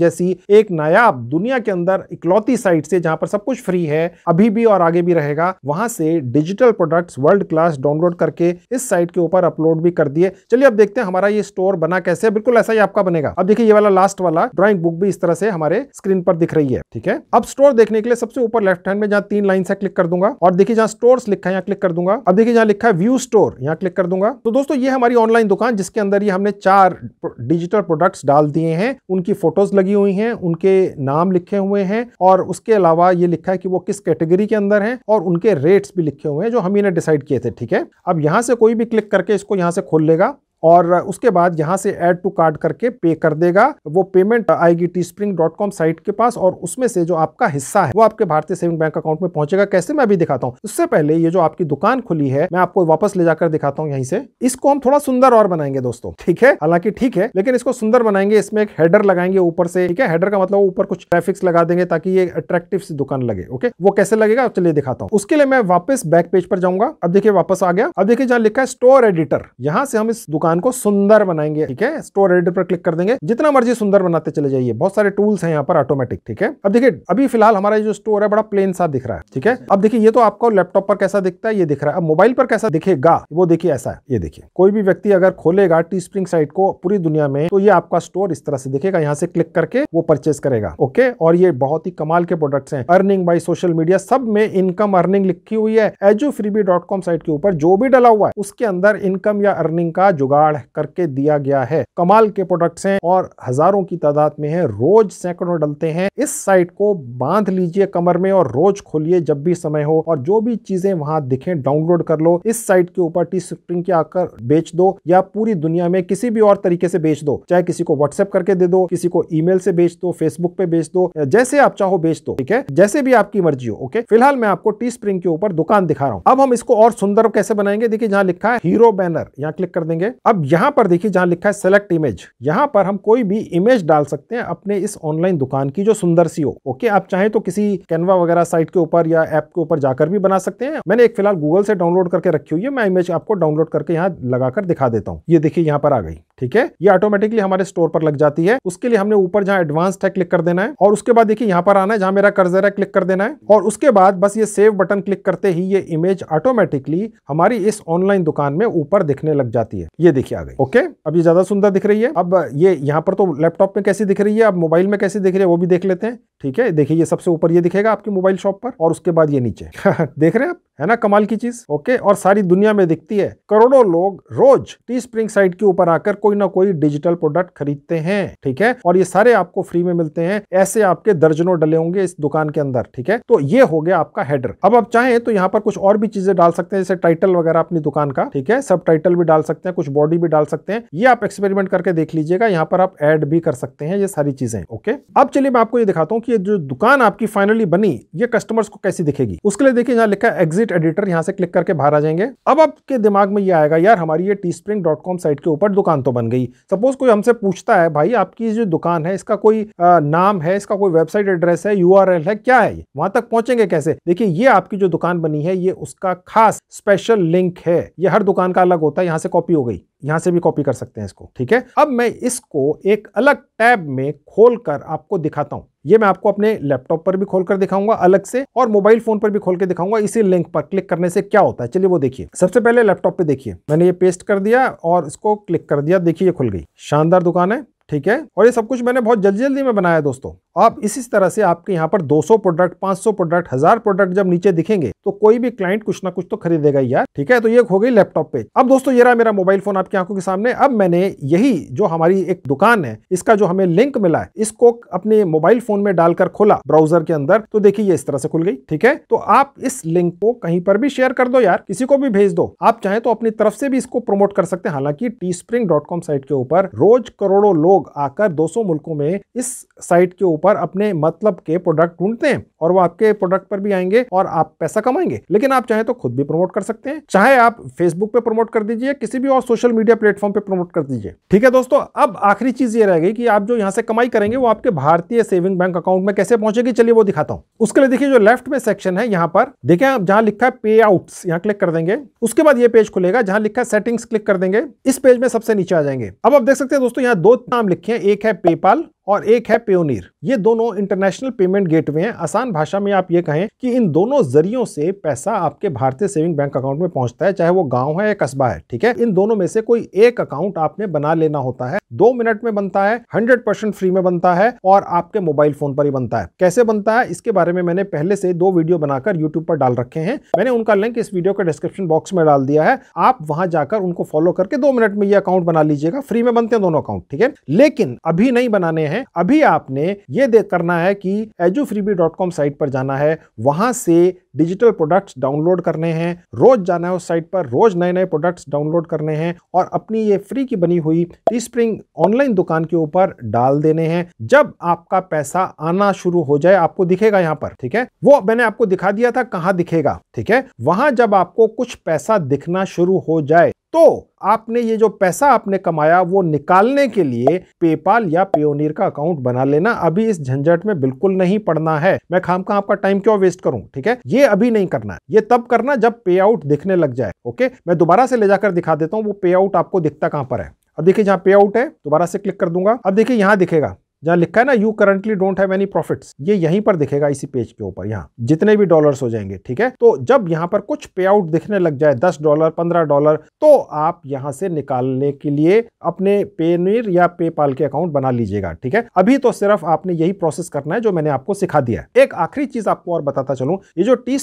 जैसी एक नायाब दुनिया के अंदर इकलौती साइट से जहां पर सब कुछ फ्री है अभी भी और आगे भी रहेगा वहां से digital product world class download करके इस साइट के ऊपर अपलोड भी कर दिए चलिए अब देखते हैं हमारा ये स्टोर बना कैसे बिल्कुल ऐसा ही आपका बनेगा अब देखिए ये वाला लास्ट वाला ड्रॉइंग बुक भी इस तरह से हमारे स्क्रीन पर दिख रही है ठीक है अब स्टोर देखने के लिए सबसे ऊपर लेफ्ट हैंड लाइन में जहां तीन लाइन से क्लिक कर दूंगा और देखिए जहां स्टोर्स लिखा है यहाँ क्लिक कर दूंगा अब देखिए जहां लिखा है व्यू स्टोर यहाँ क्लिक कर दूंगा तो दोस्तों ये हमारी ऑनलाइन दुकान जिसके अंदर ये हमने चार डिजिटल प्रोडक्ट्स डाल दिए हैं उनकी फोटोज लगी हुई हैं उनके नाम लिखे हुए हैं और उसके अलावा ये लिखा है कि वो किस कैटेगरी के अंदर है और उनके रेट्स भी लिखे हुए हैं जो हम ही डिसाइड किए थे ठीक है अब यहाँ से कोई भी क्लिक करके इसको यहाँ से खोल लेगा और उसके बाद यहाँ से ऐड टू कार्ड करके पे कर देगा वो पेमेंट आएगी Teespring dot com site के पास और उसमें से जो आपका हिस्सा है वो आपके भारतीय सेविंग बैंक अकाउंट में पहुंचेगा कैसे मैं अभी दिखाता हूँ उससे पहले ये जो आपकी दुकान खुली है मैं आपको वापस ले जाकर दिखाता हूँ यहीं से इसको हम थोड़ा सुंदर और बनाएंगे दोस्तों ठीक है हालांकि ठीक है लेकिन इसको सुंदर बनाएंगे इसमें एक हेडर लगाएंगे ऊपर से ठीक है हेडर का मतलब ऊपर कुछ ग्राफिक्स लगा देंगे ताकि ये अट्रैक्टिव सी दुकान लगे ओके वो कैसे लगेगा चलिए दिखाता हूँ उसके लिए मैं वापस बैक पेज पर जाऊंगा अब देखिए वापस आ गया अब देखिए जहाँ लिखा है स्टोर एडिटर यहाँ से हम इस दुकान मकान को सुंदर बनाएंगे ठीक है स्टोर एडिटर पर क्लिक कर देंगे जितना मर्जी सुंदर बनाते चले जाइए बहुत सारे टूल्स हैं यहाँ पर ऑटोमेटिक ठीक है अब देखिए अभी फिलहाल हमारा जो स्टोर है बड़ा प्लेन सा दिख रहा है ठीक है अब देखिए ये तो आपको लैपटॉप पर कैसा दिखता है ये दिख रहा है अब मोबाइल पर कैसा दिखेगा वो देखिए ऐसा है ये देखिए कोई भी व्यक्ति अगर खोलेगा टी स्प्रिंग साइट को पूरी दुनिया में तो ये आपका स्टोर इस तरह से दिखेगा यहाँ से क्लिक करके वो परचेज करेगा ओके और ये बहुत ही कमाल के प्रोडक्ट है अर्निंग बाई सोशल मीडिया सब में इनकम अर्निंग लिखी हुई है एजो साइट के ऊपर जो भी डला हुआ है उसके अंदर इनकम या अर्निंग का जुगाड़ जुगाड़ करके दिया गया है कमाल के प्रोडक्ट्स हैं और हजारों की तादाद में है रोज सैकड़ों डलते हैं इस साइट को बांध लीजिए कमर में और रोज खोलिए जब भी समय हो और जो भी चीजें वहां दिखे डाउनलोड कर लो इस साइट के ऊपर टी स्प्रिंग के आकर बेच दो या पूरी दुनिया में किसी भी और तरीके से बेच दो चाहे किसी को व्हाट्सएप करके दे दो किसी को ई से बेच दो फेसबुक पे बेच दो जैसे आप चाहो बेच दो ठीक है जैसे भी आपकी मर्जी हो ओके फिलहाल मैं आपको टी स्प्रिंग के ऊपर दुकान दिखा रहा हूँ अब हम इसको और सुंदर कैसे बनाएंगे देखिए जहाँ लिखा है हीरो बैनर यहाँ क्लिक कर देंगे अब यहाँ पर देखिए जहाँ लिखा है सेलेक्ट इमेज यहाँ पर हम कोई भी इमेज डाल सकते हैं अपने इस ऑनलाइन दुकान की जो सुंदर सी हो ओके आप चाहें तो किसी कैनवा वगैरह साइट के ऊपर या ऐप के ऊपर जाकर भी बना सकते हैं मैंने एक फिलहाल गूगल से डाउनलोड करके रखी हुई है मैं इमेज आपको डाउनलोड करके यहाँ लगाकर दिखा देता हूँ ये देखिए यहाँ पर आ गई ठीक है ये ऑटोमेटिकली हमारे स्टोर पर लग जाती है उसके लिए हमने ऊपर जहां एडवांस है क्लिक कर देना है और उसके बाद देखिए यहाँ पर आना है जहां मेरा कर्जर है क्लिक कर देना है और उसके बाद बस ये सेव बटन क्लिक करते ही ये इमेज ऑटोमेटिकली हमारी इस ऑनलाइन दुकान में ऊपर दिखने लग जाती है ये देखिए आ गई ओके अब ये ज्यादा सुंदर दिख रही है अब ये यहाँ पर तो लैपटॉप में कैसी दिख रही है अब मोबाइल में कैसी दिख रही है वो भी देख लेते हैं ठीक है देखिए ये सबसे ऊपर ये दिखेगा आपकी मोबाइल शॉप पर और उसके बाद ये नीचे देख रहे हैं आप है ना कमाल की चीज ओके और सारी दुनिया में दिखती है करोड़ों लोग रोज टी स्प्रिंग साइट के ऊपर आकर कोई ना कोई डिजिटल प्रोडक्ट खरीदते हैं ठीक है और ये सारे आपको फ्री में मिलते हैं ऐसे आपके दर्जनों डले होंगे इस दुकान के अंदर ठीक है तो ये हो गया आपका हेडर अब आप चाहें तो यहाँ पर कुछ और भी चीजें डाल सकते हैं जैसे टाइटल वगैरह अपनी दुकान का ठीक है सब टाइटल भी डाल सकते हैं कुछ बॉडी भी डाल सकते हैं ये आप एक्सपेरिमेंट करके देख लीजिएगा यहाँ पर आप एड भी कर सकते हैं ये सारी चीजें ओके अब चलिए मैं आपको ये दिखाता हूँ कि जो दुकान आपकी फाइनली बनी ये कस्टमर्स को कैसी दिखेगी उसके लिए देखिए यहाँ लिखा है एग्जिट एडिटर यहाँ से क्लिक करके बाहर आ जाएंगे अब आपके दिमाग में ये आएगा यार हमारी ये टी साइट के ऊपर दुकान तो बन गई सपोज कोई हमसे पूछता है भाई आपकी जो दुकान है इसका कोई आ, नाम है इसका कोई वेबसाइट एड्रेस है यू है क्या है वहां तक पहुंचेंगे कैसे देखिए ये आपकी जो दुकान बनी है ये उसका खास स्पेशल लिंक है ये हर दुकान का अलग होता है यहाँ से कॉपी हो गई यहां से भी कॉपी कर सकते हैं इसको ठीक है अब मैं इसको एक अलग टैब में खोल कर आपको दिखाता हूं ये मैं आपको अपने लैपटॉप पर भी खोलकर दिखाऊंगा अलग से और मोबाइल फोन पर भी खोल के दिखाऊंगा इसी लिंक पर क्लिक करने से क्या होता है चलिए वो देखिए सबसे पहले लैपटॉप पे देखिए मैंने ये पेस्ट कर दिया और इसको क्लिक कर दिया देखिए ये खुल गई शानदार दुकान है ठीक है और ये सब कुछ मैंने बहुत जल्दी जल्दी में बनाया दोस्तों आप इसी तरह से आपके यहाँ पर 200 प्रोडक्ट 500 प्रोडक्ट हजार प्रोडक्ट जब नीचे दिखेंगे तो कोई भी क्लाइंट कुछ ना कुछ तो खरीदेगा यार ठीक है तो ये हो गई लैपटॉप पेज अब दोस्तों ये रहा मेरा मोबाइल फोन आपकी आंखों के सामने अब मैंने यही जो हमारी एक दुकान है इसका जो हमें लिंक मिला है इसको अपने मोबाइल फोन में डालकर खोला ब्राउजर के अंदर तो देखिए ये इस तरह से खुल गई ठीक है तो आप इस लिंक को कहीं पर भी शेयर कर दो यार किसी को भी भेज दो आप चाहे तो अपनी तरफ से भी इसको प्रमोट कर सकते हैं हालांकि टी साइट के ऊपर रोज करोड़ों लोग आकर दो मुल्कों में इस साइट के ऊपर पर अपने मतलब के प्रोडक्ट ढूंढते हैं और वो आपके प्रोडक्ट पर भी आएंगे और आप पैसा कमाएंगे लेकिन आप चाहे तो खुद भी प्रमोट कर सकते हैं चाहे आप फेसबुक पे प्रमोट कर दीजिए किसी भी और सोशल मीडिया प्लेटफॉर्म पे प्रमोट कर दीजिए ठीक है दोस्तों अब आखिरी चीज ये रह गई कि आप जो यहाँ से कमाई करेंगे वो आपके भारतीय सेविंग बैंक अकाउंट में कैसे पहुंचेगी चलिए वो दिखाता हूँ उसके लिए देखिए जो लेफ्ट में सेक्शन है यहाँ पर देखिए आप जहाँ लिखा है पे आउट यहाँ क्लिक कर देंगे उसके बाद ये पेज खुलेगा जहाँ लिखा है सेटिंग्स क्लिक कर देंगे इस पेज में सबसे नीचे आ जाएंगे अब आप देख सकते हैं दोस्तों यहाँ दो नाम लिखे हैं एक है पेपाल और एक है पेयोनीर ये दोनों इंटरनेशनल पेमेंट गेटवे हैं आसान भाषा में आप ये कहें कि इन दोनों जरियों से पैसा आपके भारतीय सेविंग बैंक अकाउंट में पहुंचता है चाहे वो गांव है या कस्बा है ठीक है इन दोनों में से कोई एक अकाउंट आपने बना लेना होता है दो मिनट में बनता है हंड्रेड परसेंट फ्री में बनता है और आपके मोबाइल फोन पर ही बनता है कैसे बनता है इसके बारे में मैंने पहले से दो वीडियो बनाकर यूट्यूब पर डाल रखे हैं मैंने उनका लिंक इस वीडियो के डिस्क्रिप्शन बॉक्स में डाल दिया है आप वहां जाकर उनको फॉलो करके दो मिनट में ये अकाउंट बना लीजिएगा फ्री में बनते हैं दोनों अकाउंट ठीक है लेकिन अभी नहीं बनाने हैं अभी आपने ये देख करना है कि एजुफ्रीबी साइट पर जाना है वहाँ से डिजिटल प्रोडक्ट्स डाउनलोड करने हैं रोज जाना है उस साइट पर रोज नए नए प्रोडक्ट्स डाउनलोड करने हैं और अपनी ये फ्री की बनी हुई टी स्प्रिंग ऑनलाइन दुकान के ऊपर डाल देने हैं जब आपका पैसा आना शुरू हो जाए आपको दिखेगा यहाँ पर ठीक है वो मैंने आपको दिखा दिया था कहाँ दिखेगा ठीक है वहां जब आपको कुछ पैसा दिखना शुरू हो जाए तो आपने ये जो पैसा आपने कमाया वो निकालने के लिए पेपाल या पेयोनियर का अकाउंट बना लेना अभी इस झंझट में बिल्कुल नहीं पड़ना है मैं खाम का आपका टाइम क्यों वेस्ट करूं ठीक है ये अभी नहीं करना ये तब करना जब पे आउट दिखने लग जाए ओके मैं दोबारा से ले जाकर दिखा देता हूँ वो पे आउट आपको दिखता कहां पर है अब देखिए जहां पे आउट है दोबारा से क्लिक कर दूंगा अब देखिए यहां दिखेगा जहां लिखा है ना you currently don't have any profits ये यहीं पर दिखेगा इसी पेज के ऊपर यहाँ जितने भी डॉलर्स हो जाएंगे ठीक है तो जब यहाँ पर कुछ पे आउट दिखने लग जाए दस डॉलर पंद्रह डॉलर तो आप यहाँ से निकालने के लिए अपने पेनीर या पेपाल के अकाउंट बना लीजिएगा ठीक है अभी तो सिर्फ आपने यही प्रोसेस करना है जो मैंने आपको सिखा दिया है एक आखिरी चीज आपको और बताता चलू ये जो टी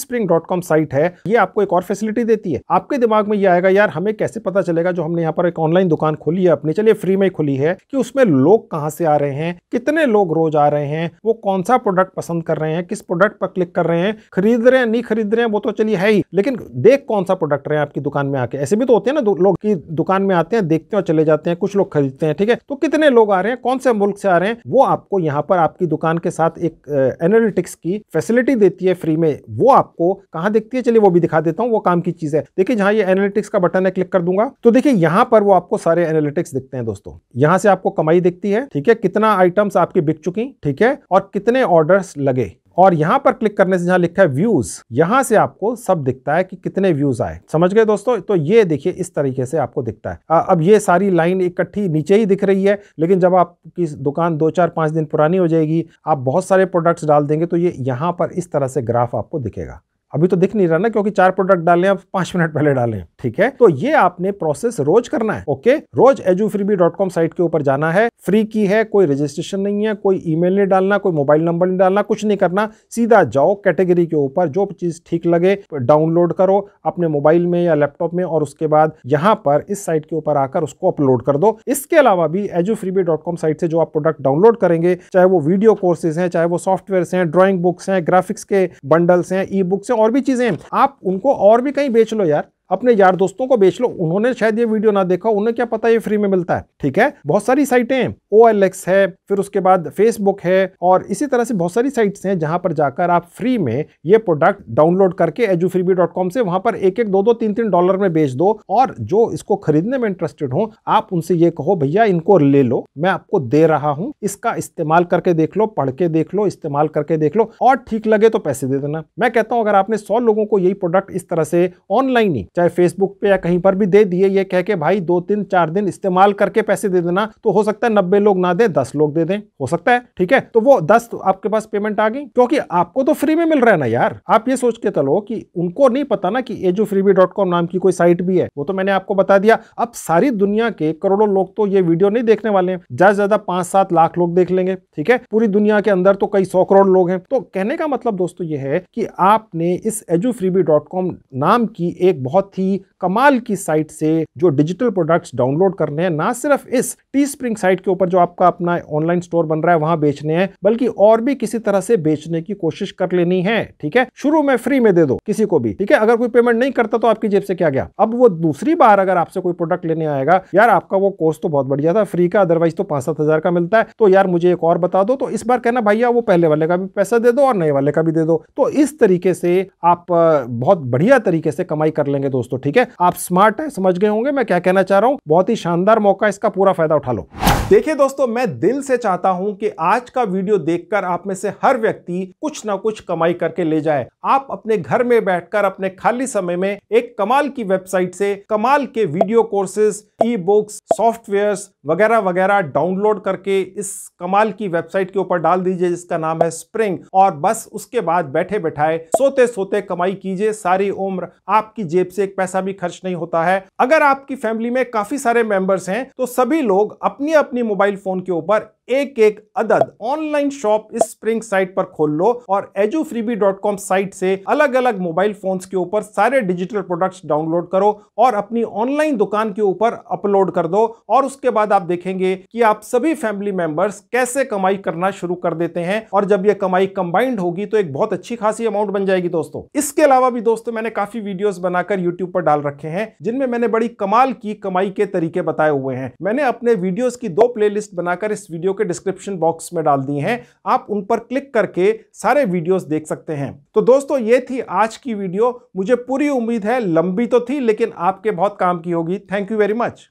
साइट है ये आपको एक और फैसिलिटी देती है आपके दिमाग में ये आएगा यार हमें कैसे पता चलेगा जो हमने यहाँ पर एक ऑनलाइन दुकान खोली है अपनी चलिए फ्री में खुली है कि उसमें लोग कहाँ से आ रहे हैं कितने लोग रोज आ रहे हैं वो कौन सा प्रोडक्ट पसंद कर रहे हैं किस प्रोडक्ट पर क्लिक कर रहे हैं खरीद रहे हैं नहीं खरीद रहे हैं वो तो चलिए है ही लेकिन देख कौन सा प्रोडक्ट रहे हैं आपकी दुकान में आके ऐसे भी तो होते हैं ना लोग की दुकान में आते हैं देखते हैं और चले जाते हैं कुछ लोग खरीदते हैं ठीक है तो कितने लोग आ रहे हैं कौन से मुल्क से आ रहे हैं वो आपको यहाँ पर आपकी दुकान के साथ एक एनालिटिक्स की फैसिलिटी देती है फ्री में वो आपको कहाँ देखती है चलिए वो भी दिखा देता हूँ वो काम की चीज है देखिए जहाँ ये एनालिटिक्स का बटन है क्लिक कर दूंगा तो देखिए यहाँ पर वो आपको सारे एनालिटिक्स दिखते हैं दोस्तों यहाँ से आपको कमाई दिखती है ठीक है कितना आइटम आइटम्स आपकी बिक चुकी ठीक है और कितने ऑर्डर्स लगे और यहाँ पर क्लिक करने से जहाँ लिखा है व्यूज यहाँ से आपको सब दिखता है कि कितने व्यूज आए समझ गए दोस्तों तो ये देखिए इस तरीके से आपको दिखता है आ, अब ये सारी लाइन इकट्ठी नीचे ही दिख रही है लेकिन जब आपकी दुकान दो चार पाँच दिन पुरानी हो जाएगी आप बहुत सारे प्रोडक्ट्स डाल देंगे तो ये यहाँ पर इस तरह से ग्राफ आपको दिखेगा अभी तो दिख नहीं रहा ना क्योंकि चार प्रोडक्ट डालें आप पांच मिनट पहले डालें ठीक है तो ये आपने प्रोसेस रोज करना है ओके रोज एजूफ्रीबी डॉट कॉम साइट के ऊपर जाना है फ्री की है कोई रजिस्ट्रेशन नहीं है कोई ईमेल नहीं डालना कोई मोबाइल नंबर नहीं डालना कुछ नहीं करना सीधा जाओ कैटेगरी के ऊपर जो चीज ठीक लगे डाउनलोड करो अपने मोबाइल में या लैपटॉप में और उसके बाद यहाँ पर इस साइट के ऊपर आकर उसको अपलोड कर दो इसके अलावा भी बी डॉट कॉम साइट से जो आप प्रोडक्ट डाउनलोड करेंगे चाहे वो वीडियो कोर्सेज हैं चाहे वो सॉफ्टवेयर हैं ड्रॉइंग बुक्स हैं ग्राफिक्स के बंडल्स हैं ई बुक्स हैं और भी चीज़ें हैं आप उनको और भी कहीं बेच लो यार अपने यार दोस्तों को बेच लो उन्होंने शायद ये वीडियो ना देखा उन्हें क्या पता ये फ्री में मिलता है ठीक है बहुत सारी साइटें हैं ओ है फिर उसके बाद फेसबुक है और इसी तरह से बहुत सारी साइट्स हैं जहां पर जाकर आप फ्री में ये प्रोडक्ट डाउनलोड करके एजू से वहां पर एक एक दो दो तीन तीन डॉलर में बेच दो और जो इसको खरीदने में इंटरेस्टेड हो आप उनसे ये कहो भैया इनको ले लो मैं आपको दे रहा हूँ इसका इस्तेमाल करके देख लो पढ़ के देख लो इस्तेमाल करके देख लो और ठीक लगे तो पैसे दे देना मैं कहता हूँ अगर आपने सौ लोगों को यही प्रोडक्ट इस तरह से ऑनलाइन ही चाहे फेसबुक पे या कहीं पर भी दे दिए ये कह के भाई दो तीन चार दिन इस्तेमाल करके पैसे दे देना तो हो सकता है नब्बे लोग ना दे दस लोग दे दें हो सकता है ठीक है तो वो दस तो आपके पास पेमेंट आ गई क्योंकि आपको तो फ्री में मिल रहा है ना यार आप ये सोच के चलो कि उनको नहीं पता ना कि एजू नाम की कोई साइट भी है वो तो मैंने आपको बता दिया अब सारी दुनिया के करोड़ों लोग तो ये वीडियो नहीं देखने वाले हैं ज्यादा ज्यादा पांच सात लाख लोग देख लेंगे ठीक है पूरी दुनिया के अंदर तो कई सौ करोड़ लोग हैं तो कहने का मतलब दोस्तों ये है कि आपने इस एजू नाम की एक बहुत बहुत ही कमाल की साइट से जो डिजिटल प्रोडक्ट्स डाउनलोड करने हैं ना सिर्फ इस टी स्प्रिंग साइट के ऊपर जो आपका अपना ऑनलाइन स्टोर बन रहा है वहां बेचने हैं बल्कि और भी किसी तरह से बेचने की कोशिश कर लेनी है ठीक है शुरू में फ्री में दे दो किसी को भी ठीक है अगर कोई पेमेंट नहीं करता तो आपकी जेब से क्या गया अब वो दूसरी बार अगर आपसे कोई प्रोडक्ट लेने आएगा यार आपका वो कोर्स तो बहुत बढ़िया था फ्री का अदरवाइज तो पांच सात हजार का मिलता है तो यार मुझे एक और बता दो तो इस बार कहना भैया वो पहले वाले का भी पैसा दे दो और नए वाले का भी दे दो तो इस तरीके से आप बहुत बढ़िया तरीके से कमाई कर लेंगे दोस्तों ठीक है आप स्मार्ट है समझ गए होंगे मैं क्या कहना चाह रहा हूँ बहुत ही शानदार मौका इसका पूरा फायदा उठा लो देखिए दोस्तों मैं दिल से चाहता हूं कि आज का वीडियो देखकर आप में से हर व्यक्ति कुछ ना कुछ कमाई करके ले जाए आप अपने घर में बैठकर अपने खाली समय में एक कमाल की वेबसाइट से कमाल के video courses ebook software वगैरह वगैरह डाउनलोड करके इस कमाल की वेबसाइट के ऊपर डाल दीजिए जिसका नाम है स्प्रिंग और बस उसके बाद बैठे बैठाए सोते सोते कमाई कीजिए सारी उम्र आपकी जेब से एक पैसा भी खर्च नहीं होता है अगर आपकी फैमिली में काफी सारे मेंबर्स हैं तो सभी लोग अपनी अपनी मोबाइल फ़ोन के ऊपर एक एक अदद ऑनलाइन शॉप इस स्प्रिंग साइट पर खोल लो और कॉम साइट से अलग अलग मोबाइल फोन्स के ऊपर सारे डिजिटल प्रोडक्ट्स डाउनलोड करो और अपनी ऑनलाइन दुकान के ऊपर अपलोड कर दो और उसके बाद आप देखेंगे कि आप सभी फैमिली मेंबर्स कैसे कमाई करना शुरू कर देते हैं और जब ये कमाई कंबाइंड होगी तो एक बहुत अच्छी खासी अमाउंट बन जाएगी दोस्तों इसके अलावा भी दोस्तों मैंने काफी वीडियोस बनाकर यूट्यूब पर डाल रखे हैं जिनमें मैंने बड़ी कमाल की कमाई के तरीके बताए हुए हैं मैंने अपने वीडियोस की दो प्लेलिस्ट बनाकर इस वीडियो वीडियो के डिस्क्रिप्शन बॉक्स में डाल दी हैं आप उन पर क्लिक करके सारे वीडियोस देख सकते हैं तो दोस्तों ये थी आज की वीडियो मुझे पूरी उम्मीद है लंबी तो थी लेकिन आपके बहुत काम की होगी थैंक यू वेरी मच